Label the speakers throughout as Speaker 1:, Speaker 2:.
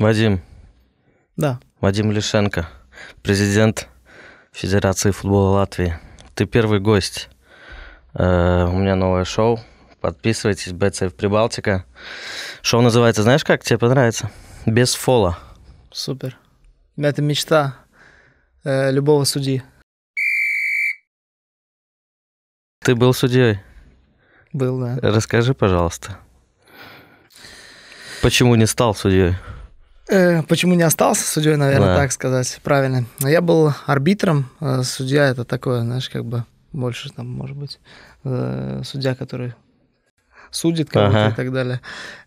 Speaker 1: Вадим. Да. Вадим Лишенко, президент Федерации футбола Латвии. Ты первый гость. Э, у меня новое шоу. Подписывайтесь, BCF Прибалтика. Шоу называется, знаешь как, тебе понравится? Без фола.
Speaker 2: Супер. Это мечта э, любого судьи.
Speaker 1: Ты был судьей? Был, да. Расскажи, пожалуйста. Почему не стал судьей?
Speaker 2: Э, почему не остался судьей, наверное, да. так сказать, правильно. Я был арбитром, э, судья это такое, знаешь, как бы больше там, может быть, э, судья, который судит как то ага. и так далее.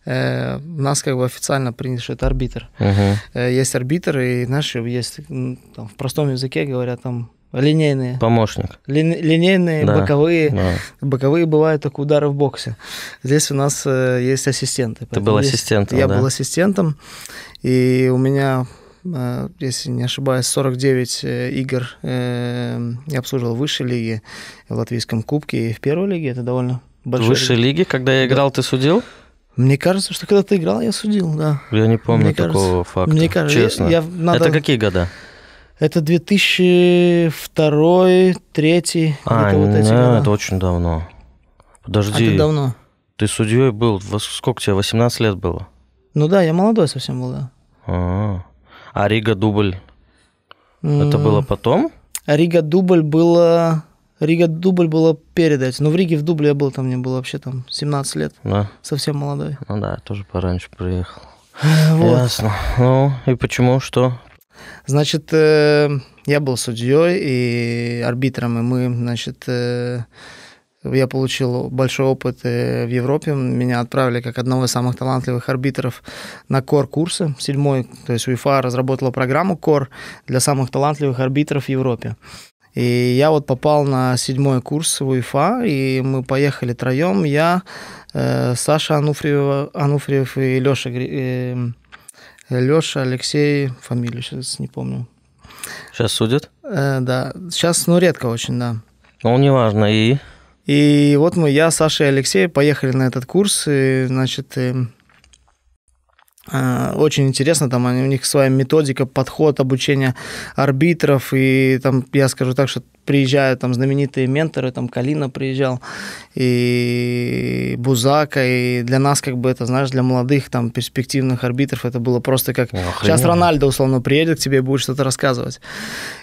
Speaker 2: у нас как бы официально принято, что это арбитр. Ага. есть арбитр, и знаешь, есть там, в простом языке говорят там Линейные.
Speaker 1: Помощник.
Speaker 2: Ли, линейные, да, боковые. Да. Боковые бывают только удары в боксе. Здесь у нас э, есть ассистенты. Ты был ассистентом, Я да? был ассистентом, и у меня э, если не ошибаюсь, 49 э, игр э, я обслуживал в высшей лиге, в латвийском кубке и в первой лиге. Это довольно большой... В высшей
Speaker 1: лиге, когда я играл, да. ты судил?
Speaker 2: Мне кажется, что когда ты играл, я судил, да.
Speaker 1: Я не помню мне такого кажется, факта. Мне кажется, честно. Я, я, надо... Это какие года?
Speaker 2: Это 2002, 2003, а, это вот эти не, это
Speaker 1: очень давно. Подожди. А ты давно? Ты судьей был, сколько тебе, 18 лет было?
Speaker 2: Ну да, я молодой совсем был, да.
Speaker 1: А, а Рига дубль,
Speaker 2: это было потом? А Рига дубль было... Рига дубль было перед этим. Ну, в Риге в дубле я был, там мне было вообще там 17 лет. Да. Совсем молодой.
Speaker 1: Ну да, я тоже пораньше приехал. Вот. Ясно. Ну, и почему, что?
Speaker 2: Значит, э, я был судьей и арбитром, и мы, значит, э, я получил большой опыт э, в Европе. Меня отправили как одного из самых талантливых арбитров на КОР-курсы, седьмой. То есть УЕФА разработала программу КОР для самых талантливых арбитров в Европе. И я вот попал на седьмой курс УЕФА, и мы поехали троем. Я, Саша Ануфриев, Ануфриев и Леша Леша, Алексей, фамилию сейчас не помню. Сейчас судят? Э, да. Сейчас, ну, редко очень, да.
Speaker 1: Ну, неважно, и...
Speaker 2: И вот мы, я, Саша и Алексей поехали на этот курс, и, значит, и, э, очень интересно, там они, у них своя методика, подход обучения арбитров, и там, я скажу так, что приезжают там знаменитые менторы, там Калина приезжал, и Бузака, и для нас как бы это, знаешь, для молодых там перспективных арбитров это было просто как Охрененно. сейчас Рональдо условно приедет к тебе и будет что-то рассказывать.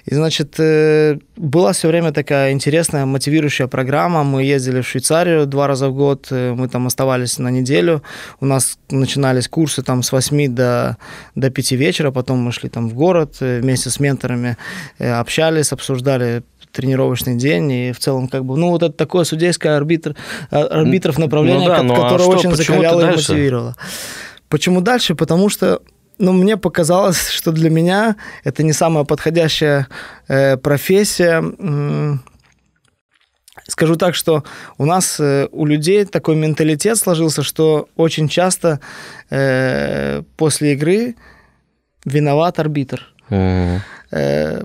Speaker 2: И значит, э, была все время такая интересная, мотивирующая программа, мы ездили в Швейцарию два раза в год, э, мы там оставались на неделю, у нас начинались курсы там с 8 до, до 5 вечера, потом мы шли там в город э, вместе с менторами, общались, обсуждали тренировочный день. И в целом, как бы, ну, вот это такое судейское арбитр, а, арбитров ну направление, ну, да, ну, которое а что, очень закаляло и мотивировало. Почему дальше? Потому что ну, мне показалось, что для меня это не самая подходящая э, профессия. Скажу так, что у нас, э, у людей такой менталитет сложился, что очень часто э, после игры виноват арбитр. Mm-hmm. Э,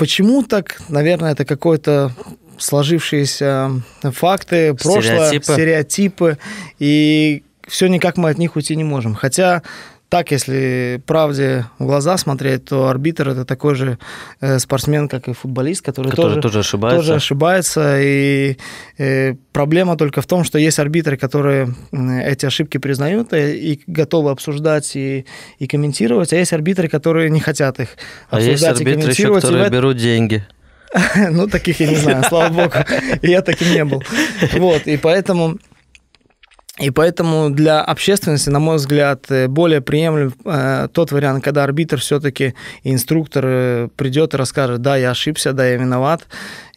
Speaker 2: Почему так? Наверное, это какой-то сложившиеся э, факты, прошлое, стереотипы. стереотипы, и все никак мы от них уйти не можем. Хотя так, если правде в глаза смотреть, то арбитр это такой же э, спортсмен, как и футболист, который, который тоже, тоже, ошибается. тоже ошибается. И, э, проблема только в том, что есть арбитры, которые эти ошибки признают и, э, и готовы обсуждать и, и комментировать, а есть арбитры, которые не хотят их обсуждать а есть арбитры комментировать. Еще, которые и
Speaker 1: берут деньги.
Speaker 2: Ну, таких я не знаю, слава богу, я таким не был. Вот, и поэтому и поэтому для общественности, на мой взгляд, э, более приемлем э, тот вариант, когда арбитр все-таки, инструктор э, придет и расскажет, да, я ошибся, да, я виноват,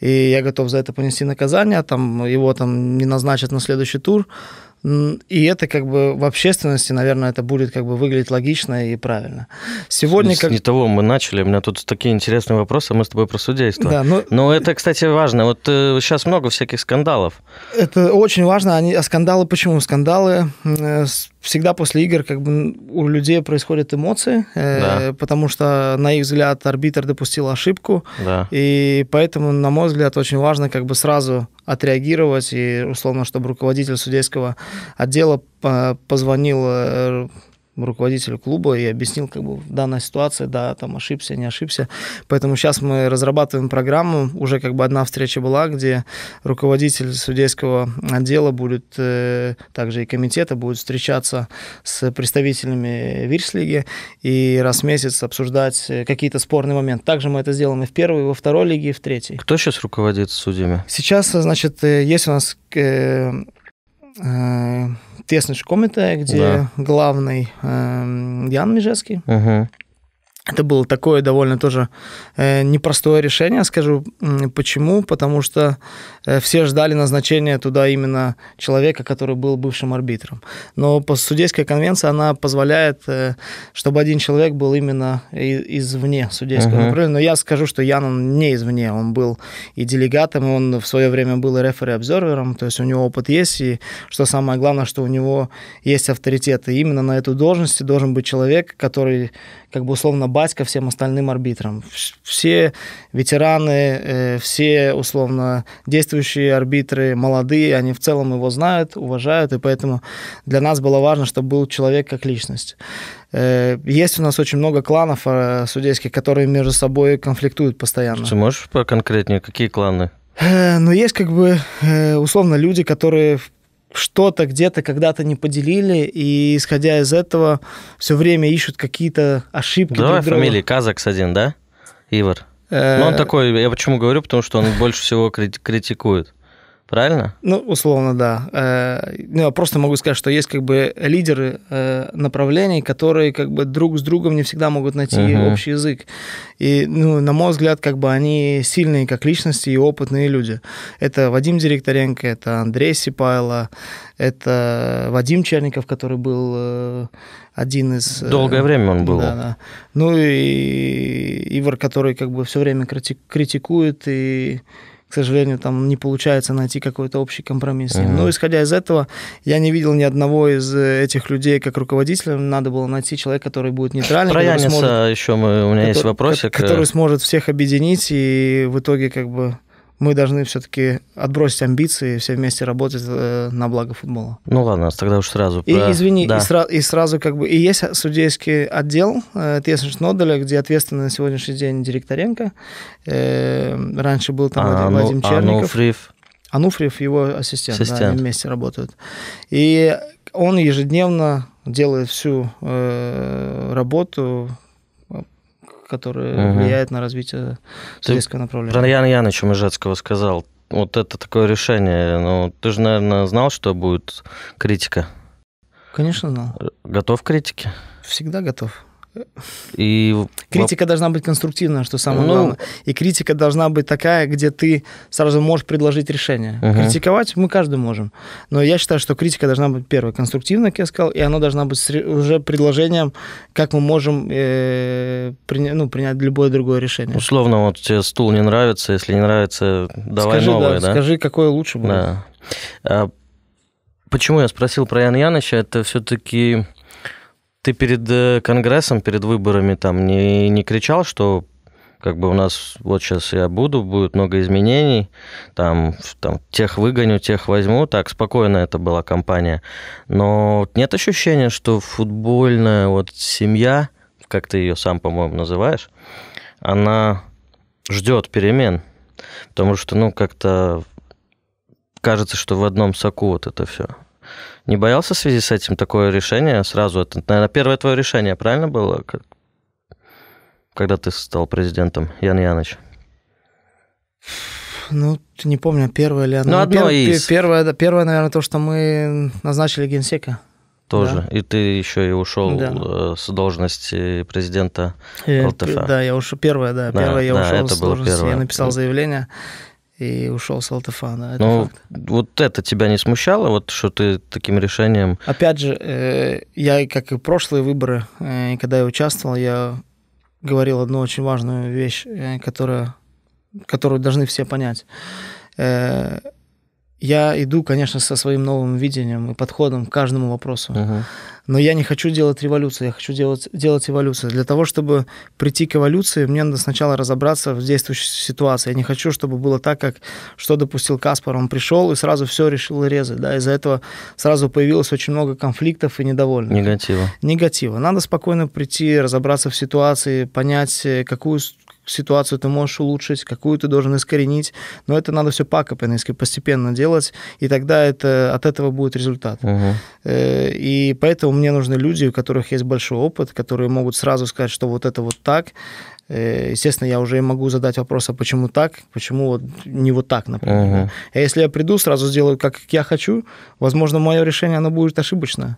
Speaker 2: и я готов за это понести наказание, там, его там не назначат на следующий тур, и это как бы в общественности, наверное, это будет как бы выглядеть логично и правильно.
Speaker 1: Сегодня с, как... Не того мы начали, у меня тут такие интересные вопросы, мы с тобой про судейство. Да, но... но это, кстати, важно. Вот э, сейчас много всяких скандалов.
Speaker 2: Это очень важно. Они... А скандалы почему? Скандалы э, всегда после игр как бы у людей происходят эмоции, э, да. э, потому что, на их взгляд, арбитр допустил ошибку, да. и поэтому, на мой взгляд, очень важно как бы сразу отреагировать, и условно, чтобы руководитель судейского отдела э, позвонил э, руководителю клуба и объяснил, как бы, данная ситуация, да, там ошибся, не ошибся. Поэтому сейчас мы разрабатываем программу. Уже как бы одна встреча была, где руководитель судейского отдела будет, э, также и комитета, будет встречаться с представителями Вирслиги и раз в месяц обсуждать э, какие-то спорные моменты. Также мы это сделаем и в первой, и во второй лиге, и в третьей.
Speaker 1: Кто сейчас руководит судьями? Сейчас, э, значит,
Speaker 2: э, есть у нас э, тесной где да. главный э, Ян Межецкий. Угу. Это было такое довольно тоже э, непростое решение, скажу почему, потому что э, все ждали назначения туда именно человека, который был бывшим арбитром. Но по судейская конвенция, она позволяет, э, чтобы один человек был именно извне судейского uh-huh. направления. Но я скажу, что Ян, он не извне, он был и делегатом, он в свое время был и рефери-обзорвером, то есть у него опыт есть, и что самое главное, что у него есть авторитет. И именно на эту должность должен быть человек, который как бы условно батька всем остальным арбитрам. Все ветераны, э, все условно действующие арбитры, молодые, они в целом его знают, уважают, и поэтому для нас было важно, чтобы был человек как личность. Э, есть у нас очень много кланов э, судейских, которые между собой конфликтуют постоянно. Ты
Speaker 1: можешь поконкретнее, какие кланы?
Speaker 2: Но ну, есть как бы условно люди, которые что-то где-то когда-то не поделили, и исходя из этого все время ищут какие-то ошибки. Давай друг фамилии
Speaker 1: Казакс один, да? Ивар. Э, ну, он такой, я почему говорю, потому что он больше всего критикует правильно?
Speaker 2: Ну, условно, да. Э, ну, я просто могу сказать, что есть как бы лидеры э, направлений, которые как бы друг с другом не всегда могут найти uh общий язык. И, ну, на мой взгляд, как бы они сильные как личности и опытные люди. Это Вадим Директоренко, это Андрей Сипайло, это Вадим Черников, который был э, один из... Долгое время он был. Да, да. Ну и Ивар, который как бы все время критикует и к сожалению, там не получается найти какой-то общий компромисс с ним. Но исходя из этого, я не видел ни одного из э, этих людей как руководителя. Надо было найти человека, который будет нейтральным. Про Яниса сможет, а,
Speaker 1: еще мы, у меня который, есть вопросик. Э. Который
Speaker 2: сможет всех объединить и в итоге как бы мы должны все-таки отбросить амбиции и все вместе работать э, на благо футбола.
Speaker 1: Ну ладно, тогда уж сразу. И про... извини, да. и,
Speaker 2: сра- и сразу как бы и есть судейский отдел э, Тесенш Ноделя, где ответственный на сегодняшний день Директоренко. Э, раньше был там а, Вадим ну, а Черников. Ануфриев. Ануфриев его ассистент, ассистент. Да, они вместе работают. И он ежедневно делает всю э, работу которые угу. влияют на развитие
Speaker 1: советского направления. Про Яна Яновича Мыжецкого сказал. Вот это такое решение. Ну, ты же, наверное, знал, что будет критика? Конечно, знал. Готов к критике?
Speaker 2: Всегда готов.
Speaker 1: И... Критика
Speaker 2: должна быть конструктивная, что самое ну... главное. И критика должна быть такая, где ты сразу можешь предложить решение. Угу. Критиковать мы каждый можем. Но я считаю, что критика должна быть первой конструктивной, как я сказал, и она должна быть уже предложением, как мы можем э, ну, принять любое другое решение.
Speaker 1: Условно, вот тебе стул не нравится, если не нравится, давай скажи, новое, да, да? Скажи, какой лучше будет. Да. А почему я спросил про Ян Яныча? Это все-таки ты перед э, Конгрессом, перед выборами там не, не кричал, что как бы у нас вот сейчас я буду, будет много изменений, там, там тех выгоню, тех возьму, так спокойно это была компания. Но нет ощущения, что футбольная вот семья, как ты ее сам, по-моему, называешь, она ждет перемен, потому что, ну, как-то кажется, что в одном соку вот это все. Не боялся в связи с этим такое решение сразу? Это, наверное, первое твое решение, правильно было, когда ты стал президентом, Ян Яныч?
Speaker 2: Ну, не помню, первое или... Ну, ну, одно пер... из. Первое, первое, наверное, то, что мы назначили генсека.
Speaker 1: Тоже. Да. И ты еще и ушел да. Э, с должности президента э, ЛТФ. Да,
Speaker 2: я ушел первое, да. да первое я да, ушел это с должности. Первое. Я написал э, заявление и ушел с Алтафана. Ну,
Speaker 1: вот это тебя не смущало, вот что ты таким решением...
Speaker 2: Опять же, э, я, как и прошлые выборы, э, когда я участвовал, я говорил одну очень важную вещь, э, которая, которую должны все понять. Я иду, конечно, со своим новым видением и подходом к каждому вопросу. Uh-huh но я не хочу делать революцию, я хочу делать, делать эволюцию. Для того, чтобы прийти к эволюции, мне надо сначала разобраться в действующей ситуации. Я не хочу, чтобы было так, как что допустил Каспар. Он пришел и сразу все решил резать. Да? Из-за этого сразу появилось очень много конфликтов и недовольных. Негатива. Негатива. Надо спокойно прийти, разобраться в ситуации, понять, э, какую ситуацию ты можешь улучшить, какую ты должен искоренить. Но это надо все пакапенно, постепенно делать, и тогда это, от этого будет результат. Угу. И поэтому мне нужны люди, у которых есть большой опыт, которые могут сразу сказать, что вот это вот так. Э, естественно, я уже могу задать вопрос, а почему так, почему вот не вот так,
Speaker 1: например. Угу.
Speaker 2: А если я приду, сразу сделаю, как я хочу, возможно, мое решение, оно будет ошибочное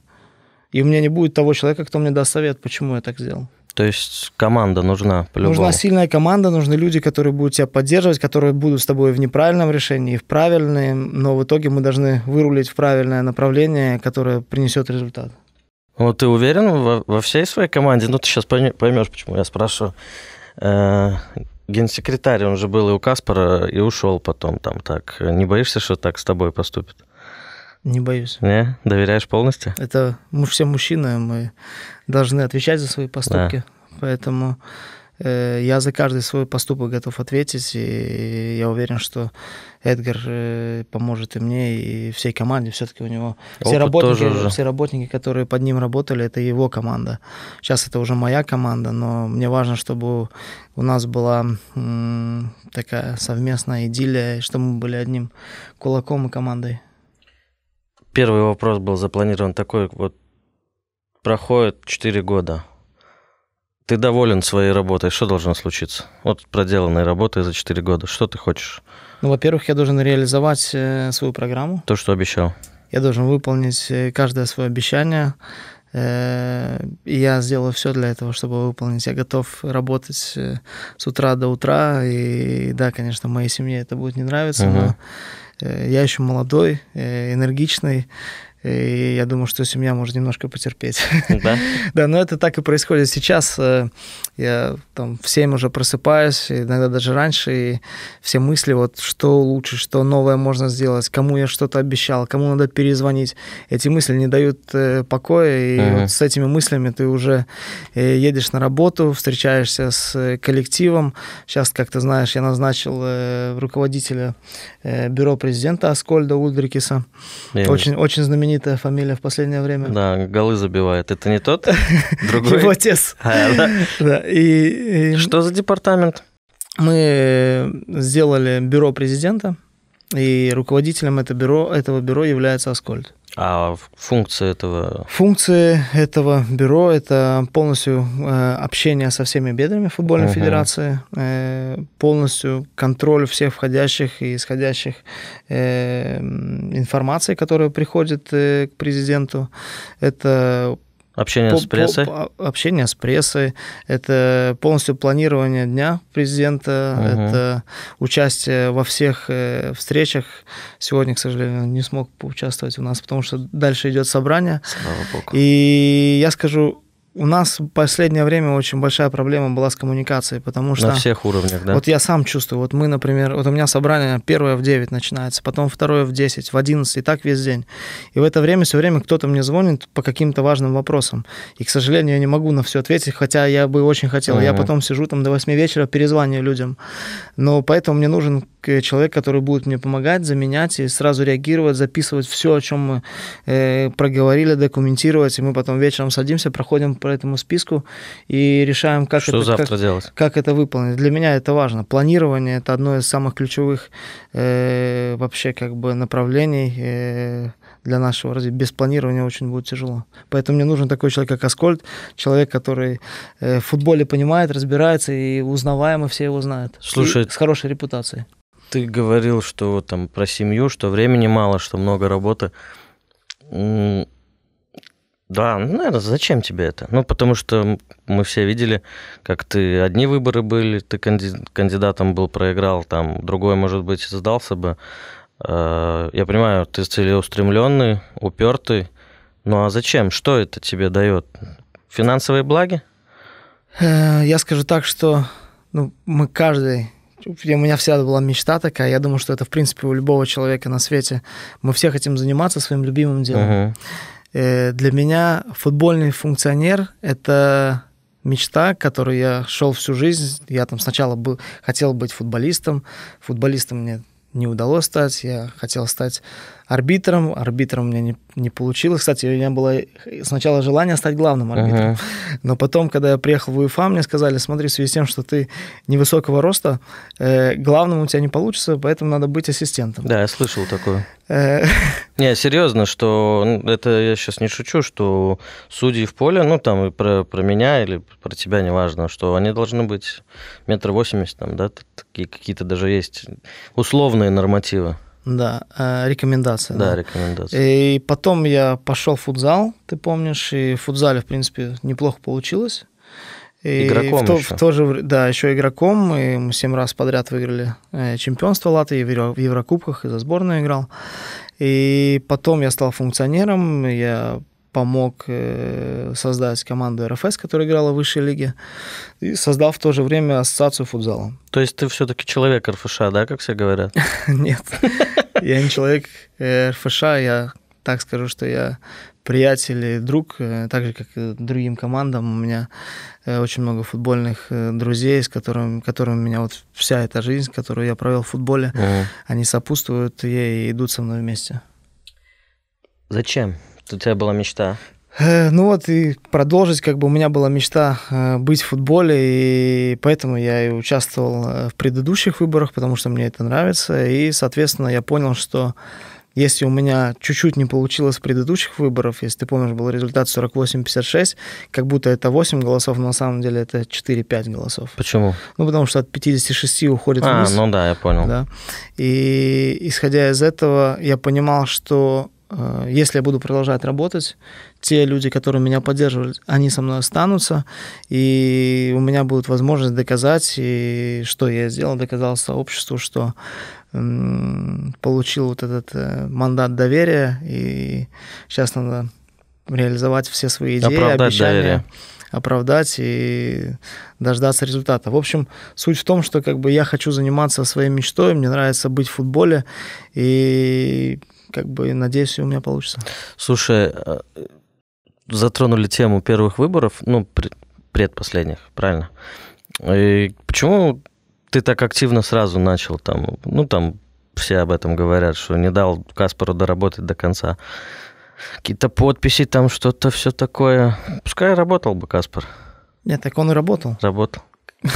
Speaker 2: и у меня не будет того человека, кто мне даст
Speaker 1: совет, почему я так сделал. То есть команда нужна по-любому. Нужна
Speaker 2: сильная команда, нужны люди, которые будут тебя поддерживать, которые будут с тобой в неправильном решении, в правильном, но в итоге мы должны вырулить в правильное направление, которое принесет результат.
Speaker 1: Ну, ты уверен во, во всей своей команде? Ну, ты сейчас поймешь, почему я спрашиваю. Э, генсекретарь, он же был и у Каспара, и ушел потом там так. Не боишься, что так с тобой поступит?
Speaker 2: Не боюсь. Не?
Speaker 1: Доверяешь полностью?
Speaker 2: Это мы все мужчины, мы должны отвечать за свои поступки. Да. Поэтому э, я за каждый свой поступок готов ответить, и я уверен, что Эдгар э, поможет и мне, и всей команде. Все-таки у него Опыт все работники, все работники, которые под ним работали, это его команда. Сейчас это уже моя команда, но мне важно, чтобы у нас была м- такая совместная идиллия, чтобы мы были одним кулаком и командой
Speaker 1: первый вопрос был запланирован такой, вот проходит 4 года, ты доволен своей работой, что должно случиться? Вот проделанной работой за 4 года, что ты хочешь?
Speaker 2: Ну, во-первых, я должен реализовать э, свою программу.
Speaker 1: То, что обещал.
Speaker 2: Я должен выполнить э, каждое свое обещание. Э, я сделаю все для этого, чтобы выполнить. Я готов работать с утра до утра. И да, конечно, моей семье это будет не нравиться, угу. но Э, я еще молодой, э, энергичный, и я думаю, что семья может немножко потерпеть. Ну да? да, но это так и происходит сейчас. Э, я там в 7 уже просыпаюсь, иногда даже раньше, и все мысли, вот что лучше, что новое можно сделать, кому я что-то обещал, кому надо перезвонить. Эти мысли не дают э, покоя, и uh-huh. вот с этими мыслями ты уже э, едешь на работу, встречаешься с коллективом. Сейчас, как ты знаешь, я назначил руководителя бюро президента Аскольда Ульдрикиса. Yeah. Очень, очень знаменитый знаменитая фамилия в последнее время.
Speaker 1: Да, голы забивает. Это не тот? Другой? Его отец. А,
Speaker 2: Что за департамент? Мы э, сделали бюро президента, и руководителем это бюро, этого бюро является Аскольд.
Speaker 1: А функция этого?
Speaker 2: Функция этого бюро – это полностью э, общение со всеми бедрами футбольной uh-huh. федерации, э, полностью контроль всех входящих и исходящих э, информации, которая приходит к президенту. Это Общение по, с прессой? По, общение с прессой. Это полностью планирование дня президента, угу. это участие во всех э, встречах. Сегодня, к сожалению, не смог поучаствовать у нас, потому что дальше идет собрание. Слава Богу. И я скажу, у нас в последнее время очень большая проблема была с коммуникацией, потому что... На всех уровнях, да? Вот я сам чувствую, вот мы, например, вот у меня собрание первое в 9 начинается, потом второе в 10, в 11, и так весь день. И в это время все время кто-то мне звонит по каким-то важным вопросам. И, к сожалению, я не могу на все ответить, хотя я бы очень хотел. Uh-huh. Я потом сижу там до 8 вечера, перезваниваю людям. Но поэтому мне нужен Э, человек, который будет мне помогать, заменять и сразу реагировать, записывать все, о чем мы э, проговорили, документировать, и мы потом вечером садимся, проходим по этому списку и решаем, как, что это, завтра как, делать? как это выполнить. Для меня это важно. Планирование – это одно из самых ключевых э, вообще как бы направлений э, для нашего развития. Без планирования очень будет тяжело. Поэтому мне нужен такой человек, как Аскольд, человек, который э, в футболе понимает, разбирается и узнаваемый, все его знают. Слушай,
Speaker 1: и с хорошей репутацией ты говорил, что там про семью, что времени мало, что много работы. Да, ну, наверное, зачем тебе это? Ну, потому что мы все видели, как ты одни выборы были, ты кандидатом был, проиграл, там другой, может быть, сдался бы. Э, я понимаю, ты целеустремленный, упертый. Ну а зачем? Что это тебе дает? Финансовые благи?
Speaker 2: Э, я скажу так, что ну, мы каждый у меня всегда была мечта такая. Я думаю, что это, в принципе, у любого человека на свете. Мы все хотим заниматься своим любимым делом. Uh-huh. Для меня футбольный функционер — это мечта, к которой я шел всю жизнь. Я там сначала был, хотел быть футболистом. Футболистом мне не удалось стать. Я хотел стать арбитром. Арбитром у меня не, не получилось. Кстати, у меня было сначала желание стать главным арбитром. Ага. Но потом, когда я приехал в УЕФА, мне сказали, смотри, в связи с тем, что ты невысокого роста, э, главным у тебя не получится, поэтому надо быть ассистентом.
Speaker 1: Да, я слышал такое. Э, не, серьезно, что это я сейчас не шучу, что судьи в поле, ну там и про, про меня или про тебя, неважно, что они должны быть метр восемьдесят, там, да, такие какие-то даже есть условные нормативы.
Speaker 2: Да, э, рекомендация. Да, да, рекомендация. И потом я пошел в футзал, ты помнишь, и в футзале, в принципе, неплохо получилось. И игроком в то, еще. В то же, да, еще игроком. И мы семь раз подряд выиграли э, чемпионство Латвии в Еврокубках, и за сборную играл. И потом я стал функционером, я помог э, создать команду РФС, которая играла в высшей лиге, и создал в то же время ассоциацию футзала.
Speaker 1: То есть ты все-таки человек РФШ, да, как все говорят? Нет, я не человек
Speaker 2: э, РФШ, я так скажу, что я приятель и друг, э, так же, как и другим командам. У меня очень много футбольных друзей, с которыми, которым у меня вот вся эта жизнь, которую я провел в футболе, они сопутствуют ей и идут со мной вместе.
Speaker 1: Зачем у тебя была мечта?
Speaker 2: Э, ну вот и продолжить, как бы у меня была мечта э, быть в футболе, и поэтому я и участвовал э, в предыдущих выборах, потому что мне это нравится, и, соответственно, я понял, что если у меня чуть-чуть не получилось предыдущих выборов, если ты помнишь, был результат 48-56, как будто это 8 голосов, но на самом деле это 4-5 голосов. Почему? Ну, потому что от 56 уходит а, вниз. А, ну да, я понял. Да. И исходя из этого, я понимал, что Э, если я буду продолжать работать, те люди, которые меня поддерживали, они со мной останутся, и у меня будет возможность доказать, и что я сделал, доказал сообществу, что получил вот этот э, мандат доверия, и сейчас надо реализовать все свои идеи, оправдать обещания, доверие. оправдать и дождаться результата. В общем, суть в том, что как бы я хочу заниматься своей мечтой, мне нравится быть в футболе, и как бы надеюсь, у меня получится.
Speaker 1: Слушай, э, затронули тему первых выборов, ну, предпоследних, правильно? И почему ты так активно сразу начал там, ну, там все об этом говорят, что не дал Каспару доработать до конца. Какие-то подписи, там что-то все такое. Пускай работал бы Каспар.
Speaker 2: Нет, так он и работал. Работал.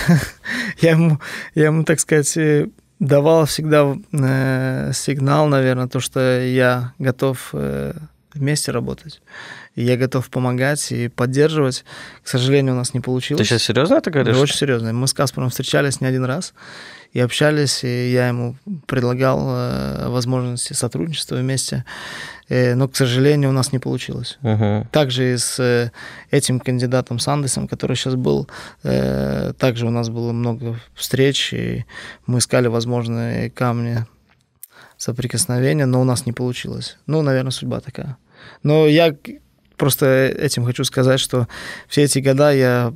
Speaker 2: Я ему, я ему, так сказать, э, давал всегда э, сигнал, наверное, то, что я готов э, вместе работать. я готов помогать и поддерживать. К сожалению, у нас не получилось. Ты сейчас серьезно это говоришь? Да, очень серьезно. Мы с Каспаром встречались не один раз и общались, и я ему предлагал э, возможности сотрудничества вместе, э, но, к сожалению, у нас не получилось. Uh-huh. Также и с э, этим кандидатом Сандесом, который сейчас был, э, также у нас было много встреч, и мы искали возможные камни соприкосновения, но у нас не получилось. Ну, наверное, судьба такая. Но я просто этим хочу сказать, что все эти года я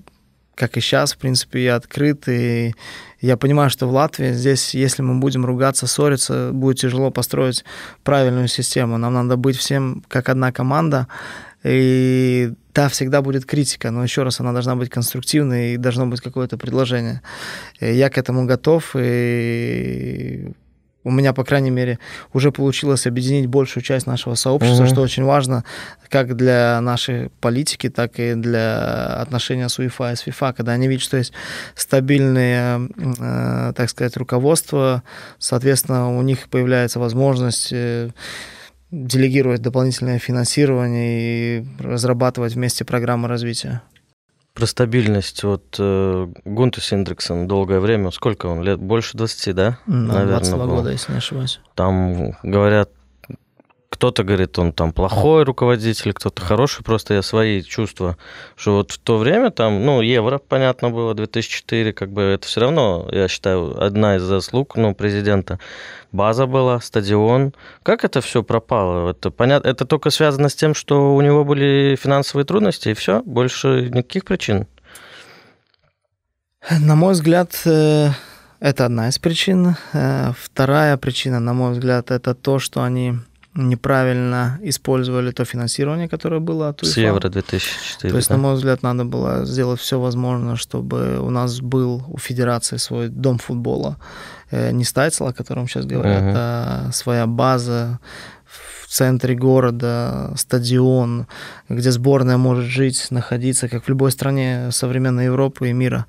Speaker 2: как и сейчас, в принципе, я открыт, и я понимаю, что в Латвии здесь, если мы будем ругаться, ссориться, будет тяжело построить правильную систему. Нам надо быть всем как одна команда, и та всегда будет критика, но еще раз, она должна быть конструктивной и должно быть какое-то предложение. И э, я к этому готов, и у меня, по крайней мере, уже получилось объединить большую часть нашего сообщества, угу. что очень важно как для нашей политики, так и для отношения с УЕФА и с ФИФА, когда они видят, что есть стабильное, э, так сказать, руководство, соответственно, у них появляется возможность... Э, делегировать дополнительное финансирование и разрабатывать вместе программы развития.
Speaker 1: Про стабильность. Вот э, Гунтус Индриксон долгое время, сколько он лет? Больше 20, да? Да, Наверное, 22 был. года, если не ошибаюсь. Там говорят кто-то говорит, он там плохой руководитель, кто-то хороший, просто я свои чувства, что вот в то время там, ну, евро, понятно было, 2004, как бы это все равно, я считаю, одна из заслуг, ну, президента. База была, стадион. Как это все пропало? Это, понятно, это только связано с тем, что у него были финансовые трудности, и все, больше никаких причин.
Speaker 2: На мой взгляд, э, это одна из причин. Э, вторая причина, на мой взгляд, это то, что они неправильно использовали то финансирование, которое было от УЕФА. С евро 2004. То есть, да? на мой взгляд, надо было сделать все возможное, чтобы у нас был у федерации свой дом футбола. Э, не Стайцел, о котором сейчас говорят, uh-huh. а своя база в центре города, стадион, где сборная может жить, находиться, как в любой стране современной Европы и мира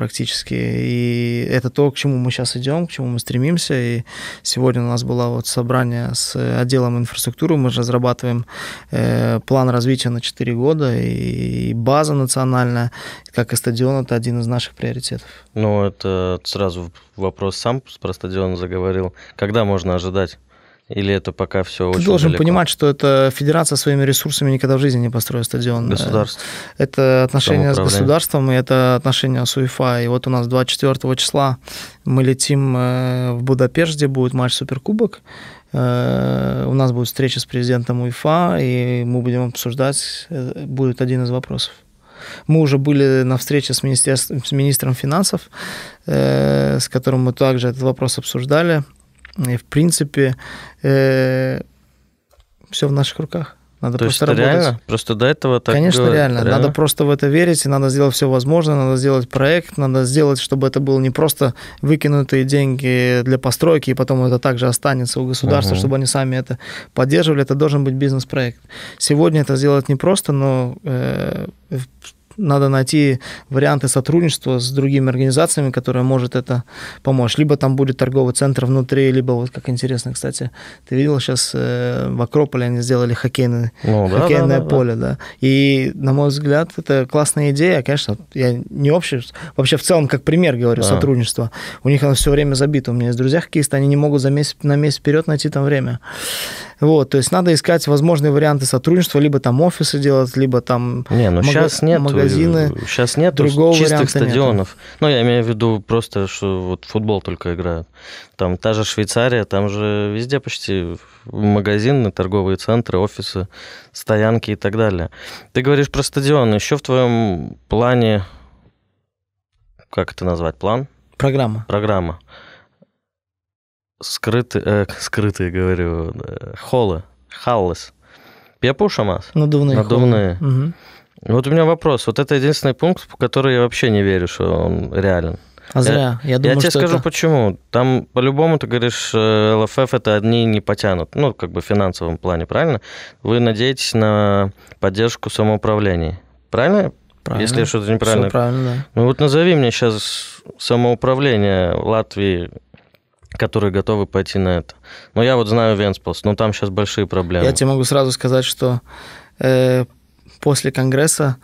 Speaker 2: практически. И это то, к чему мы сейчас идем, к чему мы стремимся. И сегодня у нас было вот собрание с э, отделом инфраструктуры. Мы разрабатываем э, план развития на 4 года и база национальная, как и стадион, это один из наших приоритетов.
Speaker 1: Ну, это сразу вопрос сам про стадион заговорил. Когда можно ожидать или это пока все Ты очень должен далеко?
Speaker 2: понимать, что это федерация своими ресурсами никогда в жизни не построит стадион. Государство. Это отношения с государством, и это отношения с УЕФА. И вот у нас 24 числа мы летим э, в Будапешт, где будет матч Суперкубок. Э, у нас будет встреча с президентом УЕФА, и мы будем обсуждать, э, будет один из вопросов. Мы уже были на встрече с, министерством, с министром финансов, э, с которым мы также этот вопрос обсуждали. И, в принципе, э, все в наших руках. Надо То просто есть работать. Реально?
Speaker 1: Просто до этого так Конечно, говорят. реально. реально. Надо
Speaker 2: просто в это верить, и надо сделать все возможное, надо сделать проект, надо сделать, чтобы это было не просто выкинутые деньги для постройки, и потом это также останется у государства, угу. чтобы они сами это поддерживали. Это должен быть бизнес-проект. Сегодня это сделать непросто, но э, надо найти варианты сотрудничества с другими организациями, которые может это помочь. Либо там будет торговый центр внутри, либо вот как интересно, кстати, ты видел сейчас э, в Акрополе они сделали хоккейный, ну, хоккейное да, да, поле, да. да. И на мой взгляд это классная идея, а, конечно, я не общий, вообще в целом как пример говорю да. сотрудничества. У них оно все время забито. У меня есть друзья хоккеисты, они не могут за месяц на месяц вперед найти там время. Вот, то есть надо искать возможные варианты сотрудничества, либо там офисы делать, либо там не, ну, маг... сейчас нет, магазины. Сейчас нет другого чистых стадионов.
Speaker 1: Нет. Ну, я имею в виду просто, что вот футбол только играют. Там та же Швейцария, там же везде почти магазины, торговые центры, офисы, стоянки и так далее. Ты говоришь про стадион. Еще в твоем плане, как это назвать, план? Программа. Программа. Э, скрытые e, skryty говорю, э, холы халлес. пепушамас Надувные. Надувные. Угу. Вот у меня вопрос. Вот это единственный пункт, в который я вообще не верю, что он реален. А зря. Я, я, думаю, я тебе скажу, это... почему. Там по-любому ты говоришь, э, ЛФФ это одни не потянут. Ну, как бы в финансовом плане, правильно? Вы надеетесь на поддержку самоуправления. Правильно? Правильно. Если я что-то неправильно. Все правильно, да. Ну вот назови мне сейчас самоуправление Латвии которые готовы пойти на это. Но я вот знаю Венспилс, но там сейчас большие проблемы. Я тебе
Speaker 2: могу сразу сказать, что э, после Конгресса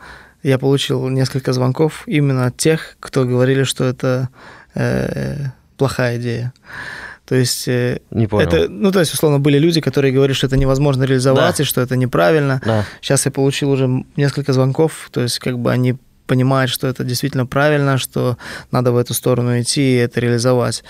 Speaker 2: я получил несколько звонков именно от тех, кто говорили, что это э, плохая идея. То есть э, не понял. это, ну то есть условно были люди, которые говорили, что это невозможно реализовать да. и что это неправильно. Да. Сейчас я получил уже несколько звонков, то есть как бы они понимают, что это действительно правильно, что надо в эту сторону идти и это реализовать.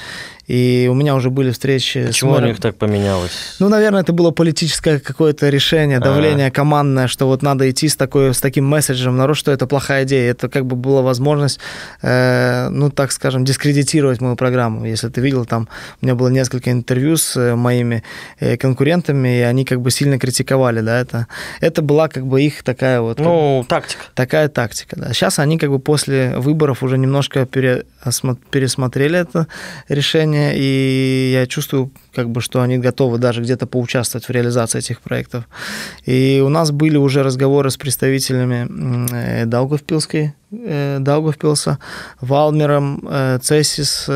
Speaker 2: И у меня уже были встречи... Почему с у них
Speaker 1: так поменялось?
Speaker 2: Ну, наверное, это было политическое какое-то решение, а. давление А-а-а. командное, что вот надо идти с, такой, с таким месседжем народ, что это плохая идея. Это как бы была возможность, э, ну, так скажем, дискредитировать мою программу. Если ты видел, там у меня было несколько интервью с э, моими э, конкурентами, и они как бы сильно критиковали, да, это. Это была как бы их такая вот... Ну, как, тактика. Такая тактика, да. Сейчас они как бы после выборов уже немножко пересмотрели это решение, желание, и я чувствую, как бы, что они готовы даже где-то поучаствовать в реализации этих проектов. И у нас были уже разговоры с представителями э, Даугавпилской э, Даугавпилса, Валмером, э, Цессис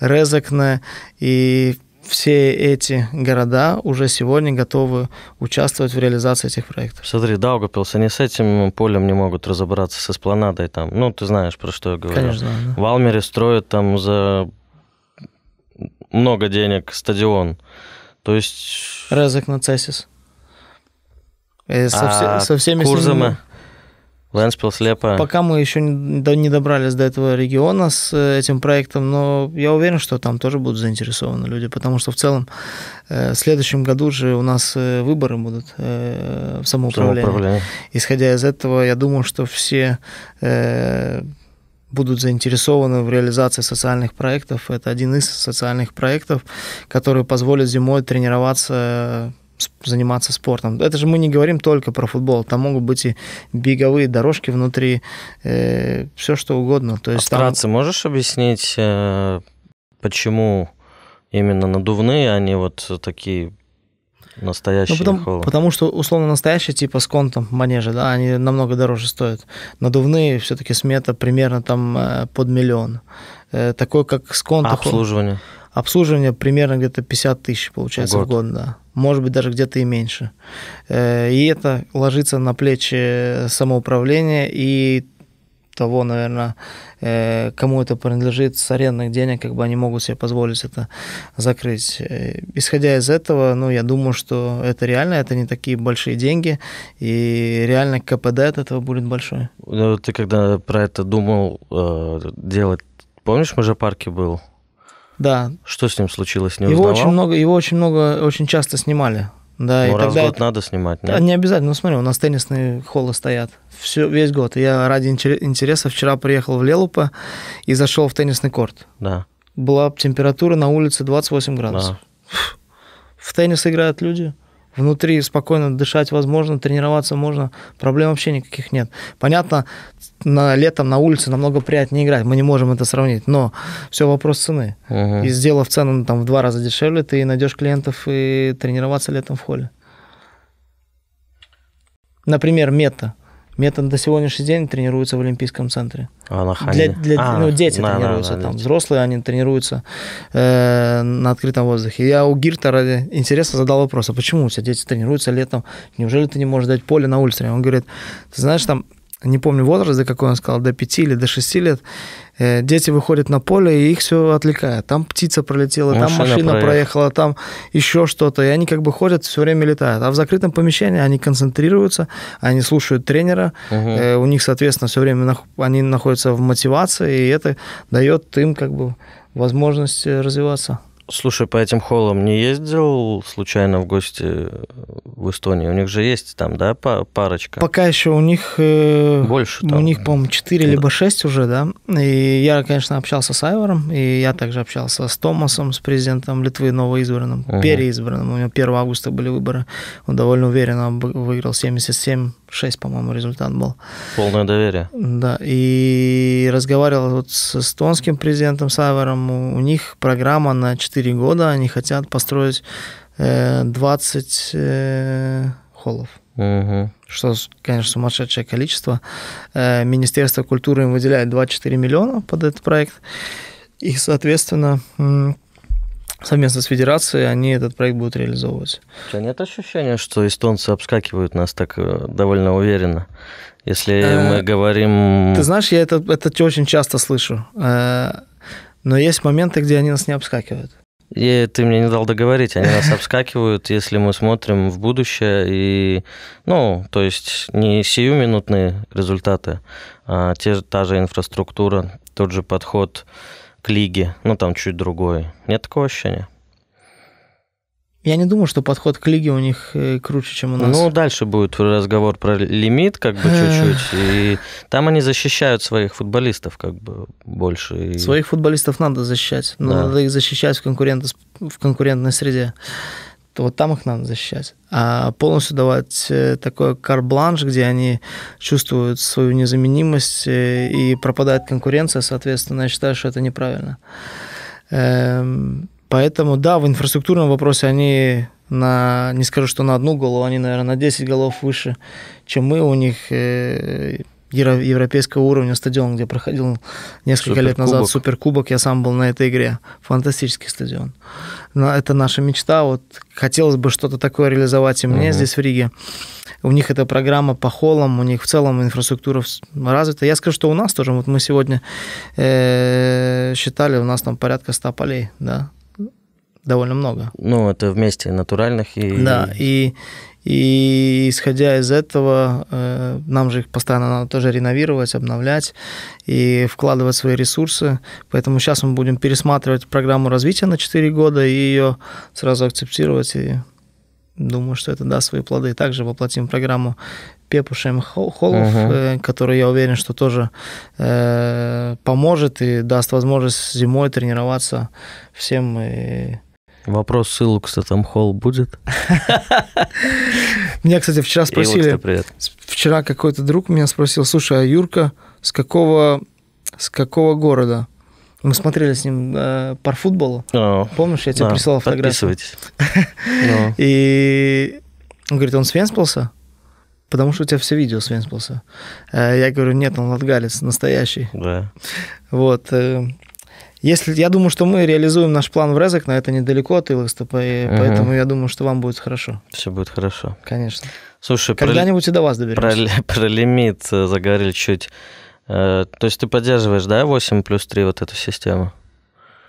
Speaker 2: Резекне и все эти города уже сегодня готовы участвовать в реализации этих проектов.
Speaker 1: Смотри, Даугапилс, они с этим полем не могут разобраться, со спланадой там. Ну, ты знаешь, про что я говорю. Конечно, да. В Алмере строят там за много денег стадион. То есть...
Speaker 2: Разок на Цесис. Со, э, а, со всеми Курзами.
Speaker 1: Лэнспилс, Лепа. Пока
Speaker 2: мы еще не добрались до этого региона с э, этим проектом, но я уверен, что там тоже будут заинтересованы люди, потому что в целом э, в следующем году же у нас выборы будут в самоуправлении. самоуправлении. Исходя из этого, я думаю, что все будут заинтересованы в реализации социальных проектов. Это один из социальных проектов, который позволит зимой тренироваться э, заниматься спортом. Это же мы не говорим только про футбол, там могут быть и беговые дорожки внутри, э, все что угодно. То есть а там... вкратце
Speaker 1: можешь объяснить, э, почему именно надувные, а не вот такие настоящий ну, потому, холлы. Потому
Speaker 2: что условно настоящие типа с контом манежа, да, они намного дороже стоят. Надувные все-таки смета примерно там э, под миллион. Э, такой, как с контом. А обслуживание? Обслуживание примерно где-то 50 тысяч получается в год, в год да. Может быть, даже где-то и меньше. Э, и это ложится на плечи самоуправления и того, наверное, э, кому это принадлежит с арендных денег, как бы они могут себе позволить это закрыть. Э, исходя из этого, ну, я думаю, что это реально, это не такие большие деньги, и реально КПД от этого будет большой.
Speaker 1: Ну, ты когда про это думал э, делать, помнишь, в парке был? Да. Что с ним случилось? Не его узнавал? очень
Speaker 2: много, его очень много, очень часто снимали да, ну, и раз тогда в год надо снимать, нет? Да, не обязательно. Ну, смотри, у нас теннисные холлы стоят все, весь год. Я ради интереса вчера приехал в Лелупа и зашел в теннисный корт. Да. Была температура на улице 28 градусов. Да. В теннис играют люди – внутри спокойно дышать возможно, тренироваться можно, проблем вообще никаких нет. Понятно, на, летом на улице намного приятнее играть, мы не можем это сравнить, но все вопрос цены. Угу. И сделав цену ну, там в два раза дешевле, ты найдешь клиентов и тренироваться летом в холле. Например, мета – Метод до сегодняшний день тренируется в Олимпийском центре. А, Для, для, а, ну, дети на, тренируются на, на, там, дети. взрослые, они тренируются э, на открытом воздухе. Я у Гирта ради интереса задал вопрос, а почему у тебя дети тренируются летом? Неужели ты не можешь дать поле на улице? Он говорит, ты знаешь, там, не помню возраст, до какой он сказал, до 5 или до 6 лет, Э, дети выходят на поле, и их все отвлекает. Там птица пролетела, машина там машина проехала. проехала, там еще что-то. И они как бы ходят, все время летают. А в закрытом помещении они концентрируются, они слушают тренера, угу. у них, соответственно, все время они находятся в мотивации, и это дает им как бы возможность э, развиваться.
Speaker 1: Слушай, по этим холлам не ездил случайно в гости в Эстонии? У них же есть там, да, парочка?
Speaker 2: Пока еще у них... Э, Больше ну, там. У них, по-моему, 4 да. либо 6 уже, да. И я, конечно, общался с Айвором, и я также общался с Томасом, с президентом Литвы, новоизбранным, угу. переизбранным. У него 1 августа были выборы. Он довольно уверенно выиграл 77 6, по-моему, результат был.
Speaker 1: Полное доверие.
Speaker 2: Да, и разговаривал вот с эстонским президентом Савером. У них программа на 4 года, они хотят построить 20 э, э, холлов. Угу. Что, конечно, сумасшедшее количество. Э, Министерство культуры им выделяет 24 миллиона под этот проект. И, соответственно, совместно с Федерацией они этот проект будут реализовывать. У тебя нет
Speaker 1: ощущения, что эстонцы обскакивают нас так э, довольно уверенно? Если э, мы говорим... Ты
Speaker 2: знаешь, я это, это очень часто слышу. Э, но есть моменты, где они нас не обскакивают.
Speaker 1: И ты мне не дал договорить, они нас обскакивают, если мы смотрим в будущее, и, ну, то есть не сиюминутные результаты, а те, та же инфраструктура, тот же подход, лиге, ну там чуть другой. Нет такого ощущения?
Speaker 2: Я не думаю, что подход к лиге у них э, круче, чем у нас. Ну,
Speaker 1: дальше будет разговор про лимит, как бы чуть-чуть. И там они защищают своих футболистов, как бы больше. И... Своих
Speaker 2: футболистов надо защищать, но ну, да. надо их защищать в, конкурент... в конкурентной среде то вот там их надо защищать. А полностью давать э, такой карбланш, где они чувствуют свою незаменимость э, и пропадает конкуренция, соответственно, я считаю, что это неправильно. Эм, поэтому, да, в инфраструктурном вопросе они на, не скажу, что на одну голову, они, наверное, на 10 голов выше, чем мы. У них э, европейского уровня стадион, где проходил несколько Суперкубок. лет назад Суперкубок. Я сам был на этой игре. Фантастический стадион. Но это наша мечта. Вот хотелось бы что-то такое реализовать и мне угу. здесь в Риге. У них эта программа по холлам, у них в целом инфраструктура развита. Я скажу, что у нас тоже, вот мы сегодня э, считали, у нас там порядка 100 полей, да, довольно много.
Speaker 1: Ну, это вместе натуральных и... Да, и,
Speaker 2: и исходя из этого, э, нам же их постоянно надо тоже реновировать, обновлять и вкладывать свои ресурсы. Поэтому сейчас мы будем пересматривать программу развития на 4 года и ее сразу акцептировать. И думаю, что это даст свои плоды. Также воплотим программу Пепушем Холлов, uh-huh. Э, который, я уверен, что тоже э, поможет и даст возможность зимой тренироваться всем и
Speaker 1: Вопрос ссылок, ссылку там холл будет?
Speaker 2: Меня, кстати, вчера спросили... Вчера какой-то друг меня спросил, слушай, а Юрка с какого, с какого города? Мы смотрели с ним э, парфутбол.
Speaker 1: Oh. Помнишь, я тебе yeah. прислал фотографию. Подписывайтесь.
Speaker 2: И он говорит, он с Венспилса? Потому что у тебя все видео с Венспилса. Э, я говорю, нет, он латгалец настоящий. Да. Вот. Э, если, я думаю, что мы реализуем наш план в Резок, но это недалеко от Илокстопа, и угу. поэтому я думаю, что вам будет хорошо.
Speaker 1: Все будет хорошо. Конечно. Слушай, когда-нибудь про... и до вас доберемся. Про, про лимит э, заговорили чуть. Э, то есть ты поддерживаешь, да, 8 плюс 3 вот эту систему?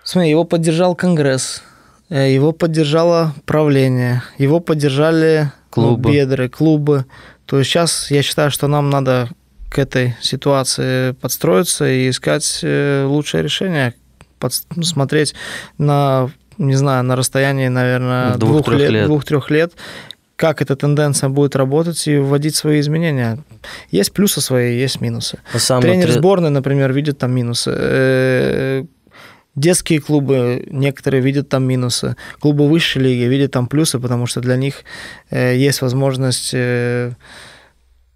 Speaker 2: Смотри, его поддержал Конгресс, э, его поддержало правление, его поддержали клубы. бедры, клубы. То есть сейчас я считаю, что нам надо к этой ситуации подстроиться и искать лучшее решение, под, ну, смотреть на, не знаю, на расстоянии, наверное, двух-трех двух лет, лет. Двух, лет как эта тенденция будет работать и вводить свои изменения. Есть плюсы свои, есть минусы. А Самый Тренер три... сборной, например, видит там минусы. Э, детские клубы, некоторые видят там минусы. Клубы высшей лиги видят там плюсы, потому что для них э, есть возможность э,